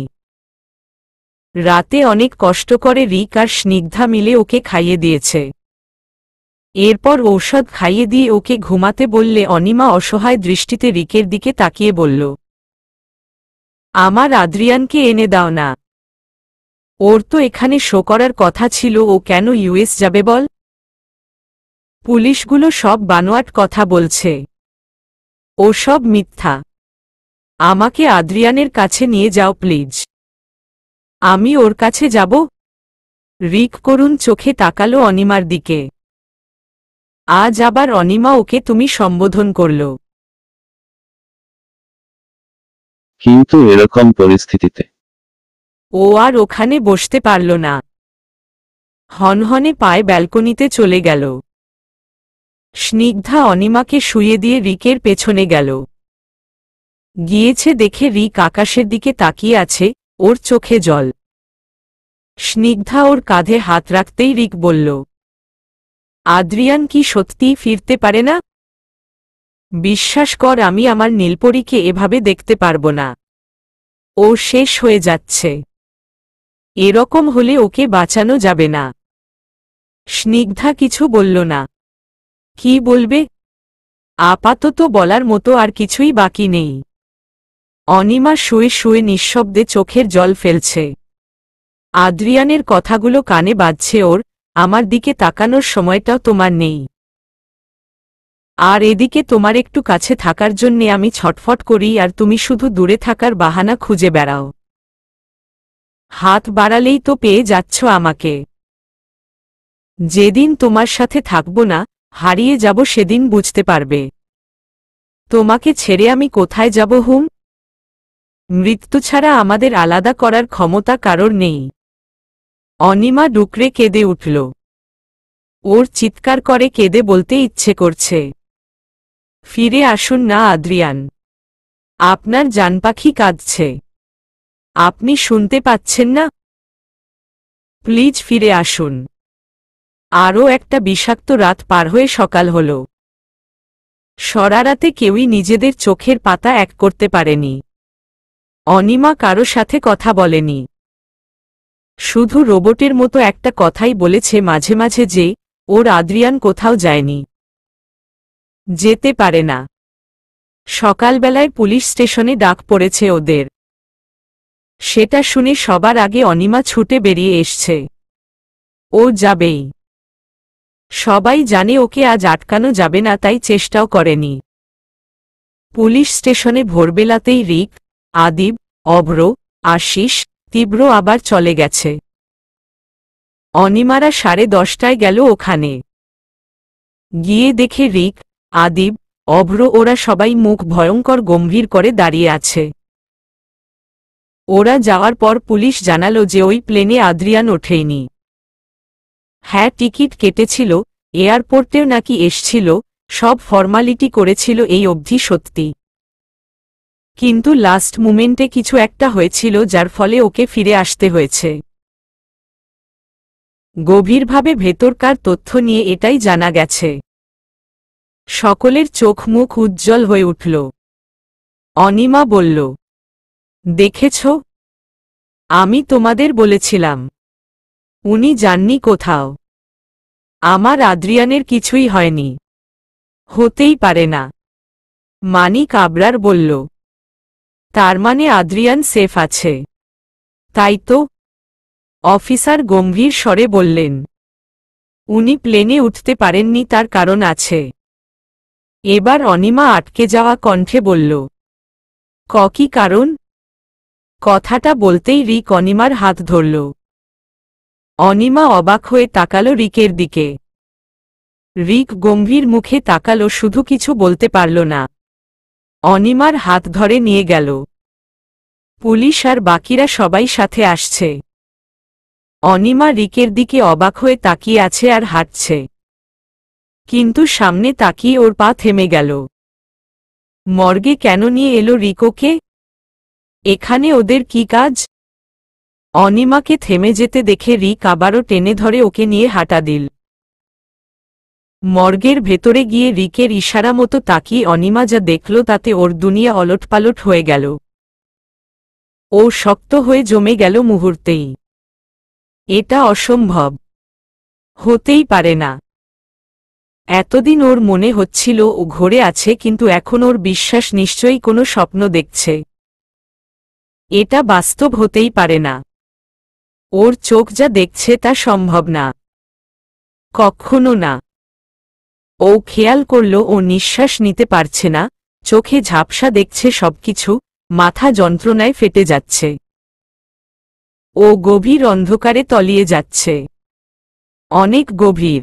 রাতে অনেক কষ্ট করে রিক আর স্নিগ্ধা মিলে ওকে খাইয়ে দিয়েছে এরপর ঔষধ খাইয়ে দিয়ে ওকে ঘুমাতে বললে অনিমা অসহায় দৃষ্টিতে রিকের দিকে তাকিয়ে বলল আমার আদ্রিয়ানকে এনে দাও না ওর তো এখানে শো করার কথা ছিল ও কেন ইউএস যাবে বল পুলিশগুলো সব বানোয়াট কথা বলছে ও সব মিথ্যা আমাকে আদ্রিয়ানের কাছে নিয়ে যাও প্লিজ আমি ওর কাছে যাব রিক করুন চোখে তাকালো অনিমার দিকে আজ আবার অনিমা ওকে তুমি সম্বোধন করল কিন্তু এরকম পরিস্থিতিতে ও আর ওখানে বসতে পারল না হনহনে পায়ে ব্যালকনিতে চলে গেল স্নিগ্ধা অনিমাকে শুয়ে দিয়ে রিকের পেছনে গেল গিয়েছে দেখে রিক আকাশের দিকে তাকিয়ে আছে ওর চোখে জল স্নিগ্ধা ওর কাঁধে হাত রাখতেই রিক বলল আদ্রিয়ান কি সত্যিই ফিরতে পারে না বিশ্বাস কর আমি আমার নীলপরীকে এভাবে দেখতে পারব না ও শেষ হয়ে যাচ্ছে এরকম হলে ওকে বাঁচানো যাবে না স্নিগ্ধা কিছু বলল না কি বলবে আপাতত বলার মতো আর কিছুই বাকি নেই অনিমা শুয়ে শুয়ে নিঃশব্দে চোখের জল ফেলছে আদ্রিয়ানের কথাগুলো কানে বাজছে ওর আমার দিকে তাকানোর সময়টাও তোমার নেই আর এদিকে তোমার একটু কাছে থাকার জন্যে আমি ছটফট করি আর তুমি শুধু দূরে থাকার বাহানা খুঁজে বেড়াও হাত বাড়ালেই তো পেয়ে যাচ্ছ আমাকে যেদিন তোমার সাথে থাকব না হারিয়ে যাব সেদিন বুঝতে পারবে তোমাকে ছেড়ে আমি কোথায় যাব হুম মৃত্যু ছাড়া আমাদের আলাদা করার ক্ষমতা কারোর নেই অনিমা ডুকরে কেঁদে উঠল ওর চিৎকার করে কেঁদে বলতে ইচ্ছে করছে ফিরে আসুন না আদ্রিয়ান আপনার জানপাখি কাঁদছে আপনি শুনতে পাচ্ছেন না প্লিজ ফিরে আসুন আরও একটা বিষাক্ত রাত পার হয়ে সকাল হল সরারাতে কেউই নিজেদের চোখের পাতা এক করতে পারেনি অনিমা কারো সাথে কথা বলেনি শুধু রোবটের মতো একটা কথাই বলেছে মাঝে মাঝে যে ওর আদ্রিয়ান কোথাও যায়নি যেতে পারে না সকালবেলায় পুলিশ স্টেশনে ডাক পড়েছে ওদের সেটা শুনে সবার আগে অনিমা ছুটে বেরিয়ে এসছে ও যাবেই সবাই জানে ওকে আজ আটকানো যাবে না তাই চেষ্টাও করেনি পুলিশ স্টেশনে ভোরবেলাতেই রিক আদিব অভ্র আশিস তীব্র আবার চলে গেছে অনিমারা সাড়ে দশটায় গেল ওখানে গিয়ে দেখে রিক আদিব অভ্র ওরা সবাই মুখ ভয়ঙ্কর গম্ভীর করে দাঁড়িয়ে আছে ওরা যাওয়ার পর পুলিশ জানালো যে ওই প্লেনে আদ্রিয়ান ওঠেনি হ্যাঁ টিকিট কেটেছিল এয়ারপোর্টেও নাকি এসছিল সব ফর্মালিটি করেছিল এই অবধি সত্যি কিন্তু লাস্ট মুমেন্টে কিছু একটা হয়েছিল যার ফলে ওকে ফিরে আসতে হয়েছে গভীরভাবে ভেতরকার তথ্য নিয়ে এটাই জানা গেছে সকলের চোখ মুখ উজ্জ্বল হয়ে উঠল অনিমা বলল দেখেছ আমি তোমাদের বলেছিলাম উনি যাননি কোথাও আমার আদ্রিয়ানের কিছুই হয়নি হতেই পারে না মানিক আবরার বলল তার মানে আদ্রিয়ান সেফ আছে তাই তো অফিসার গম্ভীর স্বরে বললেন উনি প্লেনে উঠতে পারেননি তার কারণ আছে এবার অনিমা আটকে যাওয়া কণ্ঠে বলল ক কি কারণ কথাটা বলতেই রিক অনিমার হাত ধরল অনিমা অবাক হয়ে তাকালো রিকের দিকে রিক গম্ভীর মুখে তাকালো শুধু কিছু বলতে পারল না অনিমার হাত ধরে নিয়ে গেল পুলিশ আর বাকিরা সবাই সাথে আসছে অনিমা রিকের দিকে অবাক হয়ে তাকিয়ে আছে আর হাঁটছে কিন্তু সামনে তাকিয়ে ওর পা থেমে গেল মর্গে কেন নিয়ে এলো রিকোকে এখানে ওদের কি কাজ অনিমাকে থেমে যেতে দেখে রিক আবারও টেনে ধরে ওকে নিয়ে হাঁটা দিল মর্গের ভেতরে গিয়ে রিকের ইশারা মতো তাকিয়ে অনিমা যা দেখল তাতে ওর দুনিয়া অলটপালট হয়ে গেল ও শক্ত হয়ে জমে গেল মুহূর্তেই এটা অসম্ভব হতেই পারে না এতদিন ওর মনে হচ্ছিল ও ঘরে আছে কিন্তু এখন ওর বিশ্বাস নিশ্চয়ই কোনো স্বপ্ন দেখছে এটা বাস্তব হতেই পারে না ওর চোখ যা দেখছে তা সম্ভব না কখনো না ও খেয়াল করল ও নিঃশ্বাস নিতে পারছে না চোখে ঝাপসা দেখছে সবকিছু মাথা যন্ত্রণায় ফেটে যাচ্ছে ও গভীর অন্ধকারে তলিয়ে যাচ্ছে অনেক গভীর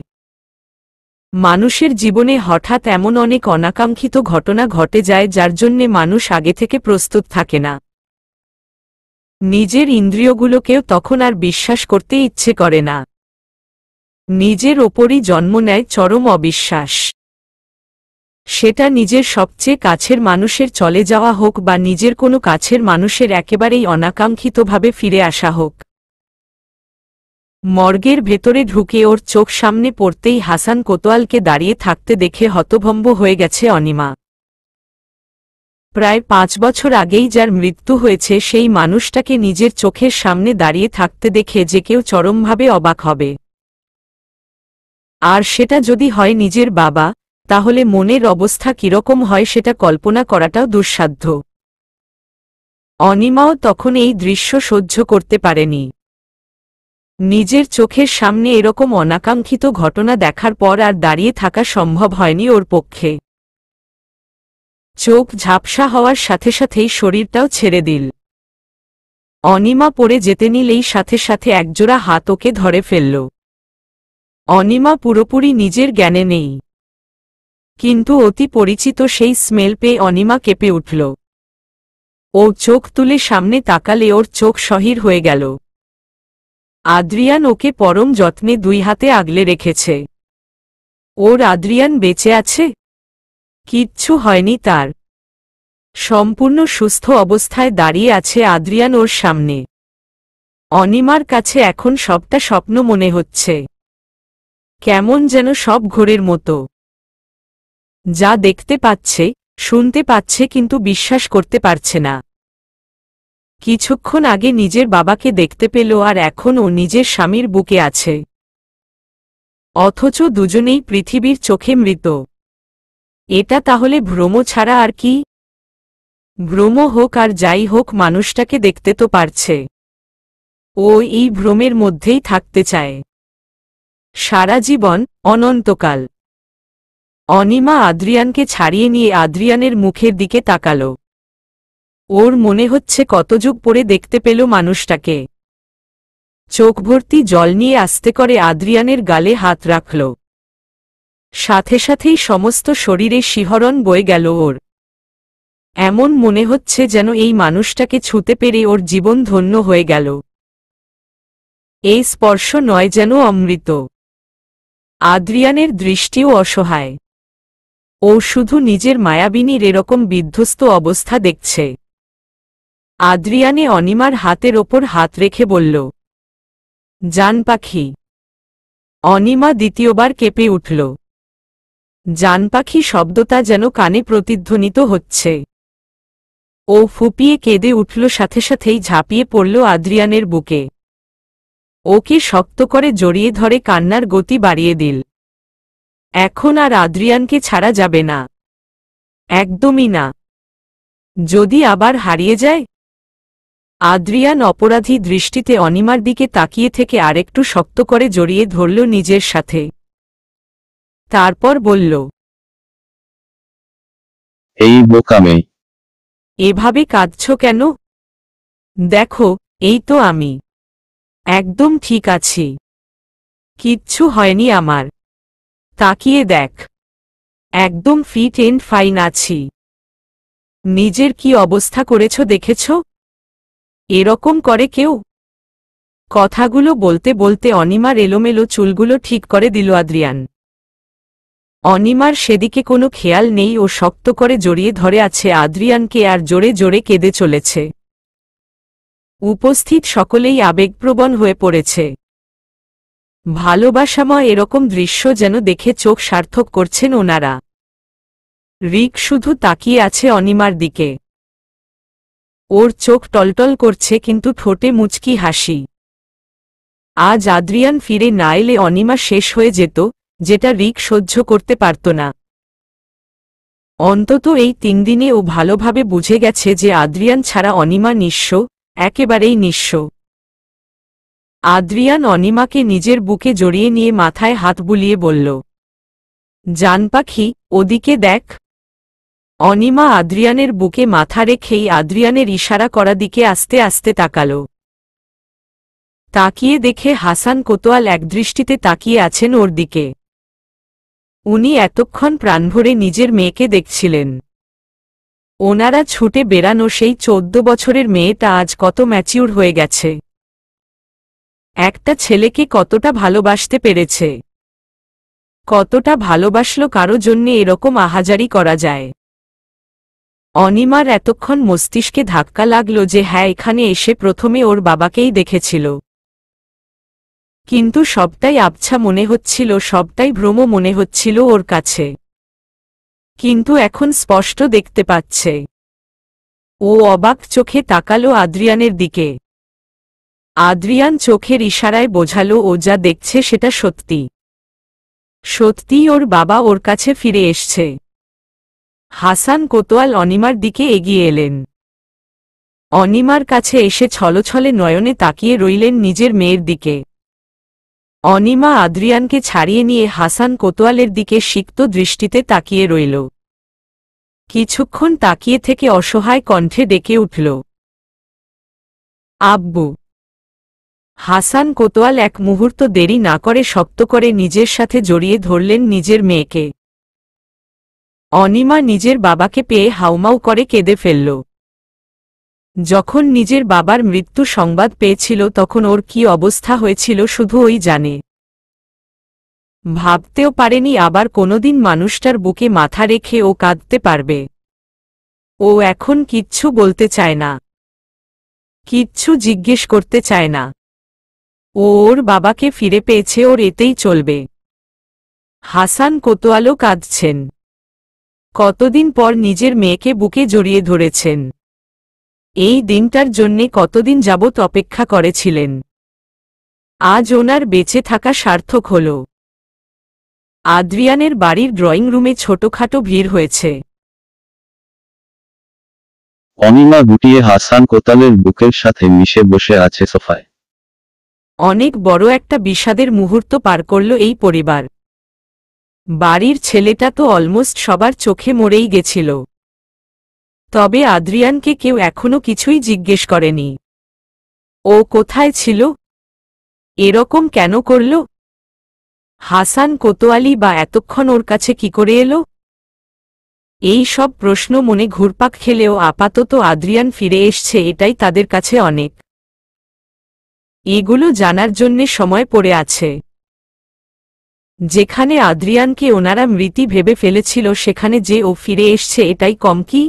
মানুষের জীবনে হঠাৎ এমন অনেক অনাকাঙ্ক্ষিত ঘটনা ঘটে যায় যার জন্যে মানুষ আগে থেকে প্রস্তুত থাকে না নিজের ইন্দ্রিয়গুলোকেও তখন আর বিশ্বাস করতে ইচ্ছে করে না নিজের ওপরই জন্ম নেয় চরম অবিশ্বাস সেটা নিজের সবচেয়ে কাছের মানুষের চলে যাওয়া হোক বা নিজের কোনো কাছের মানুষের একেবারেই অনাকাঙ্ক্ষিতভাবে ফিরে আসা হোক মর্গের ভেতরে ঢুকে ওর চোখ সামনে পড়তেই হাসান কোতোয়ালকে দাঁড়িয়ে থাকতে দেখে হতভম্ব হয়ে গেছে অনিমা প্রায় পাঁচ বছর আগেই যার মৃত্যু হয়েছে সেই মানুষটাকে নিজের চোখের সামনে দাঁড়িয়ে থাকতে দেখে যে কেউ চরমভাবে অবাক হবে আর সেটা যদি হয় নিজের বাবা তাহলে মনের অবস্থা কিরকম হয় সেটা কল্পনা করাটাও দুঃসাধ্য অনিমাও তখন এই দৃশ্য সহ্য করতে পারেনি নিজের চোখের সামনে এরকম অনাকাঙ্ক্ষিত ঘটনা দেখার পর আর দাঁড়িয়ে থাকা সম্ভব হয়নি ওর পক্ষে চোখ ঝাপসা হওয়ার সাথে সাথেই শরীরটাও ছেড়ে দিল অনিমা পড়ে যেতে নিলেই সাথে সাথে একজোড়া হাত ওকে ধরে ফেলল অনিমা পুরোপুরি নিজের জ্ঞানে নেই কিন্তু অতি পরিচিত সেই স্মেল পেয়ে অনিমা কেঁপে উঠল ও চোখ তুলে সামনে তাকালে ওর চোখ সহির হয়ে গেল আদ্রিয়ান ওকে পরম যত্নে দুই হাতে আগলে রেখেছে ওর আদ্রিয়ান বেঁচে আছে কিচ্ছু হয়নি তার সম্পূর্ণ সুস্থ অবস্থায় দাঁড়িয়ে আছে আদ্রিয়ান ওর সামনে অনিমার কাছে এখন সবটা স্বপ্ন মনে হচ্ছে কেমন যেন সব ঘোরের মতো যা দেখতে পাচ্ছে শুনতে পাচ্ছে কিন্তু বিশ্বাস করতে পারছে না কিছুক্ষণ আগে নিজের বাবাকে দেখতে পেল আর ও নিজের স্বামীর বুকে আছে অথচ দুজনেই পৃথিবীর চোখে মৃত এটা তাহলে ভ্রম ছাড়া আর কি ভ্রম হোক আর যাই হোক মানুষটাকে দেখতে তো পারছে ও এই ভ্রমের মধ্যেই থাকতে চায় সারা জীবন অনন্তকাল অনিমা আদ্রিয়ানকে ছাড়িয়ে নিয়ে আদ্রিয়ানের মুখের দিকে তাকাল ওর মনে হচ্ছে কত যুগ পরে দেখতে পেল মানুষটাকে চোখ ভর্তি জল নিয়ে আস্তে করে আদ্রিয়ানের গালে হাত রাখল সাথে সাথেই সমস্ত শরীরে শিহরণ বয়ে গেল ওর এমন মনে হচ্ছে যেন এই মানুষটাকে ছুতে পেরে ওর জীবন ধন্য হয়ে গেল এই স্পর্শ নয় যেন অমৃত আদ্রিয়ানের দৃষ্টিও অসহায় ও শুধু নিজের মায়াবিনীর এরকম বিধ্বস্ত অবস্থা দেখছে আদ্রিয়ানে অনিমার হাতের ওপর হাত রেখে বলল জান পাখি অনিমা দ্বিতীয়বার কেঁপে উঠল জান পাখি শব্দটা যেন কানে প্রতিধ্বনিত হচ্ছে ও ফুপিয়ে কেঁদে উঠল সাথে সাথেই ঝাঁপিয়ে পড়ল আদ্রিয়ানের বুকে ওকে শক্ত করে জড়িয়ে ধরে কান্নার গতি বাড়িয়ে দিল এখন আর আদ্রিয়ানকে ছাড়া যাবে না একদমই না যদি আবার হারিয়ে যায় আদ্রিয়ান অপরাধী দৃষ্টিতে অনিমার দিকে তাকিয়ে থেকে আরেকটু শক্ত করে জড়িয়ে ধরল নিজের সাথে তারপর বলল এই বোকামে এভাবে কাঁদছ কেন দেখো এই তো আমি একদম ঠিক আছি কিচ্ছু হয়নি আমার তাকিয়ে দেখ একদম ফিট এন্ড ফাইন আছি নিজের কি অবস্থা করেছ দেখেছ এরকম করে কেউ কথাগুলো বলতে বলতে অনিমার এলোমেলো চুলগুলো ঠিক করে দিল আদ্রিয়ান অনিমার সেদিকে কোনো খেয়াল নেই ও শক্ত করে জড়িয়ে ধরে আছে আদ্রিয়ানকে আর জোরে জোরে কেঁদে চলেছে উপস্থিত সকলেই আবেগপ্রবণ হয়ে পড়েছে ভালোবাসাময় এরকম দৃশ্য যেন দেখে চোখ সার্থক করছেন ওনারা রিক শুধু তাকিয়ে আছে অনিমার দিকে ওর চোখ টলটল করছে কিন্তু ঠোঁটে মুচকি হাসি আজ আদ্রিয়ান ফিরে না এলে অনিমা শেষ হয়ে যেত যেটা রিক সহ্য করতে পারত না অন্তত এই তিন দিনে ও ভালোভাবে বুঝে গেছে যে আদ্রিয়ান ছাড়া অনিমা নিঃস্ব একেবারেই নিঃস্ব আদ্রিয়ান অনিমাকে নিজের বুকে জড়িয়ে নিয়ে মাথায় হাত বুলিয়ে বলল জান পাখি ওদিকে দেখ অনিমা আদ্রিয়ানের বুকে মাথা রেখেই আদ্রিয়ানের ইশারা করা দিকে আস্তে আস্তে তাকাল তাকিয়ে দেখে হাসান কোতোয়াল একদৃষ্টিতে তাকিয়ে আছেন ওর দিকে উনি এতক্ষণ প্রাণভরে নিজের মেয়েকে দেখছিলেন ওনারা ছুটে বেড়ানো সেই চোদ্দ বছরের মেয়েটা আজ কত ম্যাচিউর হয়ে গেছে একটা ছেলেকে কতটা ভালোবাসতে পেরেছে কতটা ভালোবাসল কারো জন্যে এরকম আহাজারি করা যায় অনিমার এতক্ষণ মস্তিষ্কে ধাক্কা লাগল যে হ্যাঁ এখানে এসে প্রথমে ওর বাবাকেই দেখেছিল কিন্তু সবটাই আবছা মনে হচ্ছিল সবটাই ভ্রম মনে হচ্ছিল ওর কাছে কিন্তু এখন স্পষ্ট দেখতে পাচ্ছে ও অবাক চোখে তাকালো আদ্রিয়ানের দিকে আদ্রিয়ান চোখের ইশারায় বোঝালো ও যা দেখছে সেটা সত্যি সত্যি ওর বাবা ওর কাছে ফিরে এসছে হাসান কোতোয়াল অনিমার দিকে এগিয়ে এলেন অনিমার কাছে এসে ছলছলে নয়নে তাকিয়ে রইলেন নিজের মেয়ের দিকে অনিমা আদ্রিয়ানকে ছাড়িয়ে নিয়ে হাসান কোতোয়ালের দিকে সিক্ত দৃষ্টিতে তাকিয়ে রইল কিছুক্ষণ তাকিয়ে থেকে অসহায় কণ্ঠে ডেকে উঠল আব্বু হাসান কোতোয়াল এক মুহূর্ত দেরি না করে শক্ত করে নিজের সাথে জড়িয়ে ধরলেন নিজের মেয়েকে অনিমা নিজের বাবাকে পেয়ে হাউমাউ করে কেঁদে ফেলল যখন নিজের বাবার মৃত্যু সংবাদ পেয়েছিল তখন ওর কি অবস্থা হয়েছিল শুধু ওই জানে ভাবতেও পারেনি আবার কোনোদিন মানুষটার বুকে মাথা রেখে ও কাঁদতে পারবে ও এখন কিচ্ছু বলতে চায় না কিচ্ছু জিজ্ঞেস করতে চায় না ও ওর বাবাকে ফিরে পেয়েছে ওর এতেই চলবে হাসান কোতোয়ালও কাঁদছেন কতদিন পর নিজের মেয়েকে বুকে জড়িয়ে ধরেছেন এই দিনটার জন্যে কতদিন যাবৎ অপেক্ষা করেছিলেন আজ ওনার বেঁচে থাকা সার্থক হল আদ্রিয়ানের বাড়ির ড্রয়িং রুমে ছোটখাটো ভিড় হয়েছে অনিমা গুটিয়ে হাসান কোতালের বুকের সাথে মিশে বসে আছে সোফায় অনেক বড় একটা বিষাদের মুহূর্ত পার করল এই পরিবার বাড়ির ছেলেটা তো অলমোস্ট সবার চোখে মরেই গেছিল তবে আদ্রিয়ানকে কেউ এখনো কিছুই জিজ্ঞেস করেনি ও কোথায় ছিল এরকম কেন করল হাসান কোতোয়ালি বা এতক্ষণ ওর কাছে কি করে এলো এই সব প্রশ্ন মনে ঘুরপাক খেলেও আপাতত আদ্রিয়ান ফিরে এসছে এটাই তাদের কাছে অনেক এগুলো জানার জন্যে সময় পড়ে আছে যেখানে আদ্রিয়ানকে ওনারা মৃতি ভেবে ফেলেছিল সেখানে যে ও ফিরে এসছে এটাই কম কি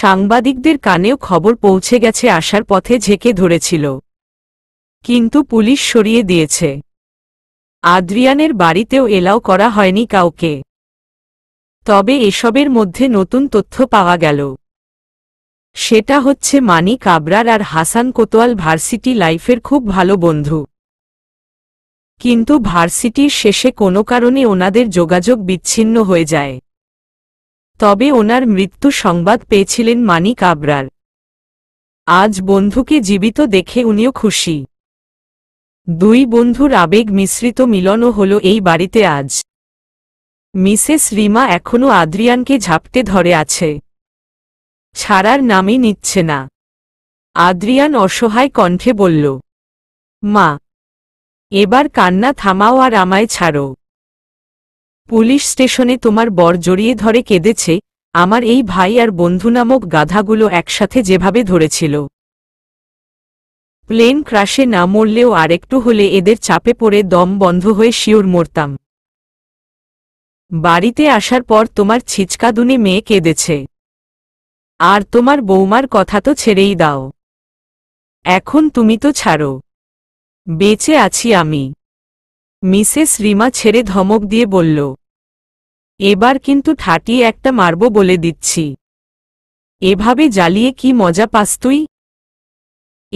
সাংবাদিকদের কানেও খবর পৌঁছে গেছে আসার পথে ঝেঁকে ধরেছিল কিন্তু পুলিশ সরিয়ে দিয়েছে আদ্রিয়ানের বাড়িতেও এলাও করা হয়নি কাউকে তবে এসবের মধ্যে নতুন তথ্য পাওয়া গেল সেটা হচ্ছে মানিক আবরার আর হাসান কোতোয়াল ভার্সিটি লাইফের খুব ভালো বন্ধু কিন্তু ভার্সিটির শেষে কোনো কারণে ওনাদের যোগাযোগ বিচ্ছিন্ন হয়ে যায় তবে ওনার মৃত্যু সংবাদ পেয়েছিলেন মানিক আবরার আজ বন্ধুকে জীবিত দেখে উনিও খুশি দুই বন্ধুর আবেগ মিশ্রিত মিলনও হল এই বাড়িতে আজ মিসেস রিমা এখনও আদ্রিয়ানকে ঝাপটে ধরে আছে ছাড়ার নামই নিচ্ছে না আদ্রিয়ান অসহায় কণ্ঠে বলল মা এবার কান্না থামাও আর আমায় ছাড়ো পুলিশ স্টেশনে তোমার বর জড়িয়ে ধরে কেঁদেছে আমার এই ভাই আর বন্ধু নামক গাধাগুলো একসাথে যেভাবে ধরেছিল প্লেন ক্রাশে না মরলেও আরেকটু হলে এদের চাপে পড়ে দম বন্ধ হয়ে শিওর মরতাম বাড়িতে আসার পর তোমার ছিচকাদুনে মেয়ে কেঁদেছে আর তোমার বৌমার কথা তো ছেড়েই দাও এখন তুমি তো ছাড়ো বেঁচে আছি আমি মিসেস রিমা ছেড়ে ধমক দিয়ে বলল এবার কিন্তু ঠাটিয়ে একটা মারব বলে দিচ্ছি এভাবে জ্বালিয়ে কি মজা পাস তুই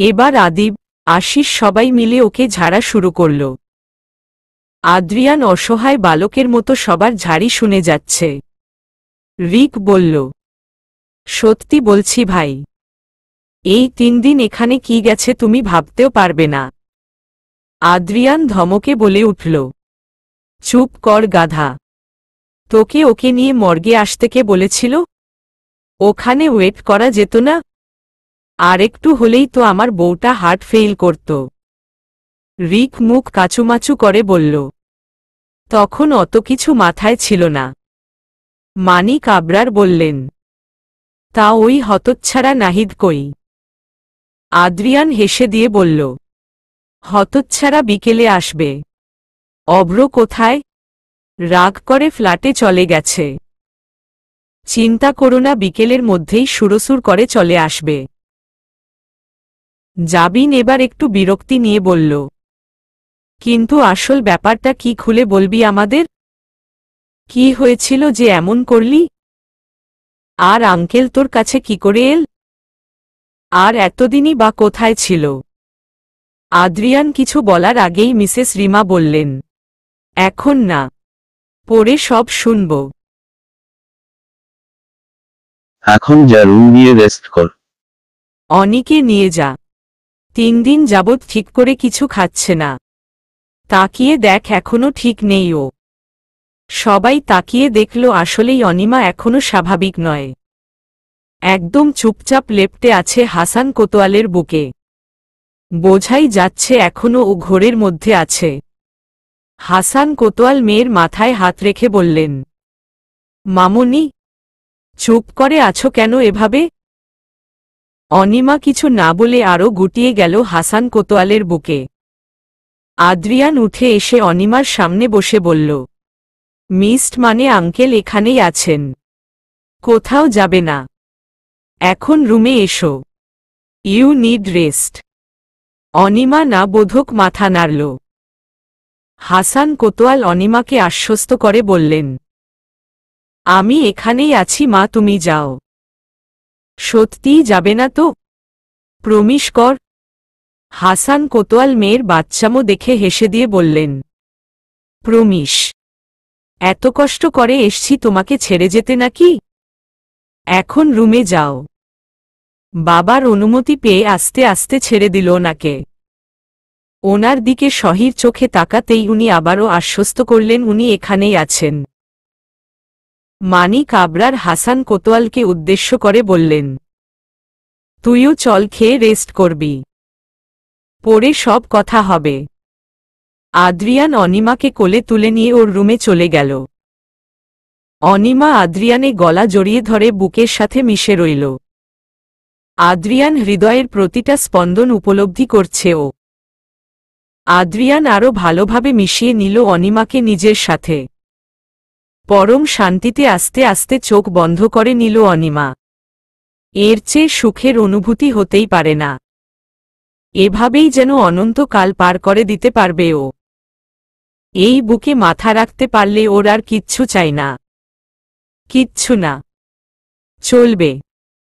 এবার আদিব আশিস সবাই মিলে ওকে ঝাড়া শুরু করল আদ্রিয়ান অসহায় বালকের মতো সবার ঝাড়ি শুনে যাচ্ছে রিক বলল সত্যি বলছি ভাই এই তিন দিন এখানে কি গেছে তুমি ভাবতেও পারবে না আদ্রিয়ান ধমকে বলে উঠল চুপ কর গাধা তোকে ওকে নিয়ে মর্গে আসতে কে বলেছিল ওখানে ওয়েট করা যেত না আর একটু হলেই তো আমার বউটা হার্ট ফেইল করত রিক মুখ কাচুমাচু করে বলল তখন অত কিছু মাথায় ছিল না মানি কাবরার বললেন তা ওই হতচ্ছাড়া নাহিদ কই আদ্রিয়ান হেসে দিয়ে বলল হতচ্ছাড়া বিকেলে আসবে অব্র কোথায় রাগ করে ফ্ল্যাটে চলে গেছে চিন্তা করো না বিকেলের মধ্যেই সুরসুর করে চলে আসবে জাবিন এবার একটু বিরক্তি নিয়ে বলল কিন্তু আসল ব্যাপারটা কি খুলে বলবি আমাদের কি হয়েছিল যে এমন করলি আর আঙ্কেল তোর কাছে কি করে এল আর এতদিনই বা কোথায় ছিল আদ্রিয়ান কিছু বলার আগেই মিসেস রিমা বললেন এখন না পরে সব শুনব এখন যা রুম নিয়ে রেস্ট কর অনিকে নিয়ে যা তিন দিন যাবৎ ঠিক করে কিছু খাচ্ছে না তাকিয়ে দেখ এখনো ঠিক নেই ও সবাই তাকিয়ে দেখল আসলেই অনিমা এখনো স্বাভাবিক নয় একদম চুপচাপ লেপটে আছে হাসান কোতোয়ালের বুকে বোঝাই যাচ্ছে এখনও ও ঘোরের মধ্যে আছে হাসান কোতোয়াল মেয়ের মাথায় হাত রেখে বললেন মামনি চুপ করে আছো কেন এভাবে অনিমা কিছু না বলে আরও গুটিয়ে গেল হাসান কোতোয়ালের বুকে আদ্রিয়ান উঠে এসে অনিমার সামনে বসে বলল মিস্ট মানে আঙ্কেল এখানেই আছেন কোথাও যাবে না এখন রুমে এসো ইউ নিড রেস্ট অনিমা না বোধক মাথা নাড়ল হাসান কোতোয়াল অনিমাকে আশ্বস্ত করে বললেন আমি এখানেই আছি মা তুমি যাও সত্যিই যাবে না তো প্রমিশ কর হাসান কোতোয়াল মেয়ের বাচ্চামো দেখে হেসে দিয়ে বললেন প্রমিশ এত কষ্ট করে এসছি তোমাকে ছেড়ে যেতে নাকি এখন রুমে যাও বাবার অনুমতি পেয়ে আস্তে আস্তে ছেড়ে দিল ওনাকে ওনার দিকে সহির চোখে তাকাতেই উনি আবারও আশ্বস্ত করলেন উনি এখানেই আছেন মানিক আবরার হাসান কোতোয়ালকে উদ্দেশ্য করে বললেন তুইও চল খেয়ে রেস্ট করবি পরে সব কথা হবে আদ্রিয়ান অনিমাকে কোলে তুলে নিয়ে ওর রুমে চলে গেল অনিমা আদ্রিয়ানে গলা জড়িয়ে ধরে বুকের সাথে মিশে রইল আদ্রিয়ান হৃদয়ের প্রতিটা স্পন্দন উপলব্ধি করছে ও আদ্রিয়ান আরও ভালোভাবে মিশিয়ে নিল অনিমাকে নিজের সাথে পরম শান্তিতে আস্তে আস্তে চোখ বন্ধ করে নিল অনিমা এর চেয়ে সুখের অনুভূতি হতেই পারে না এভাবেই যেন অনন্তকাল পার করে দিতে পারবে ও এই বুকে মাথা রাখতে পারলে ওর আর কিচ্ছু চাই না কিচ্ছু না চলবে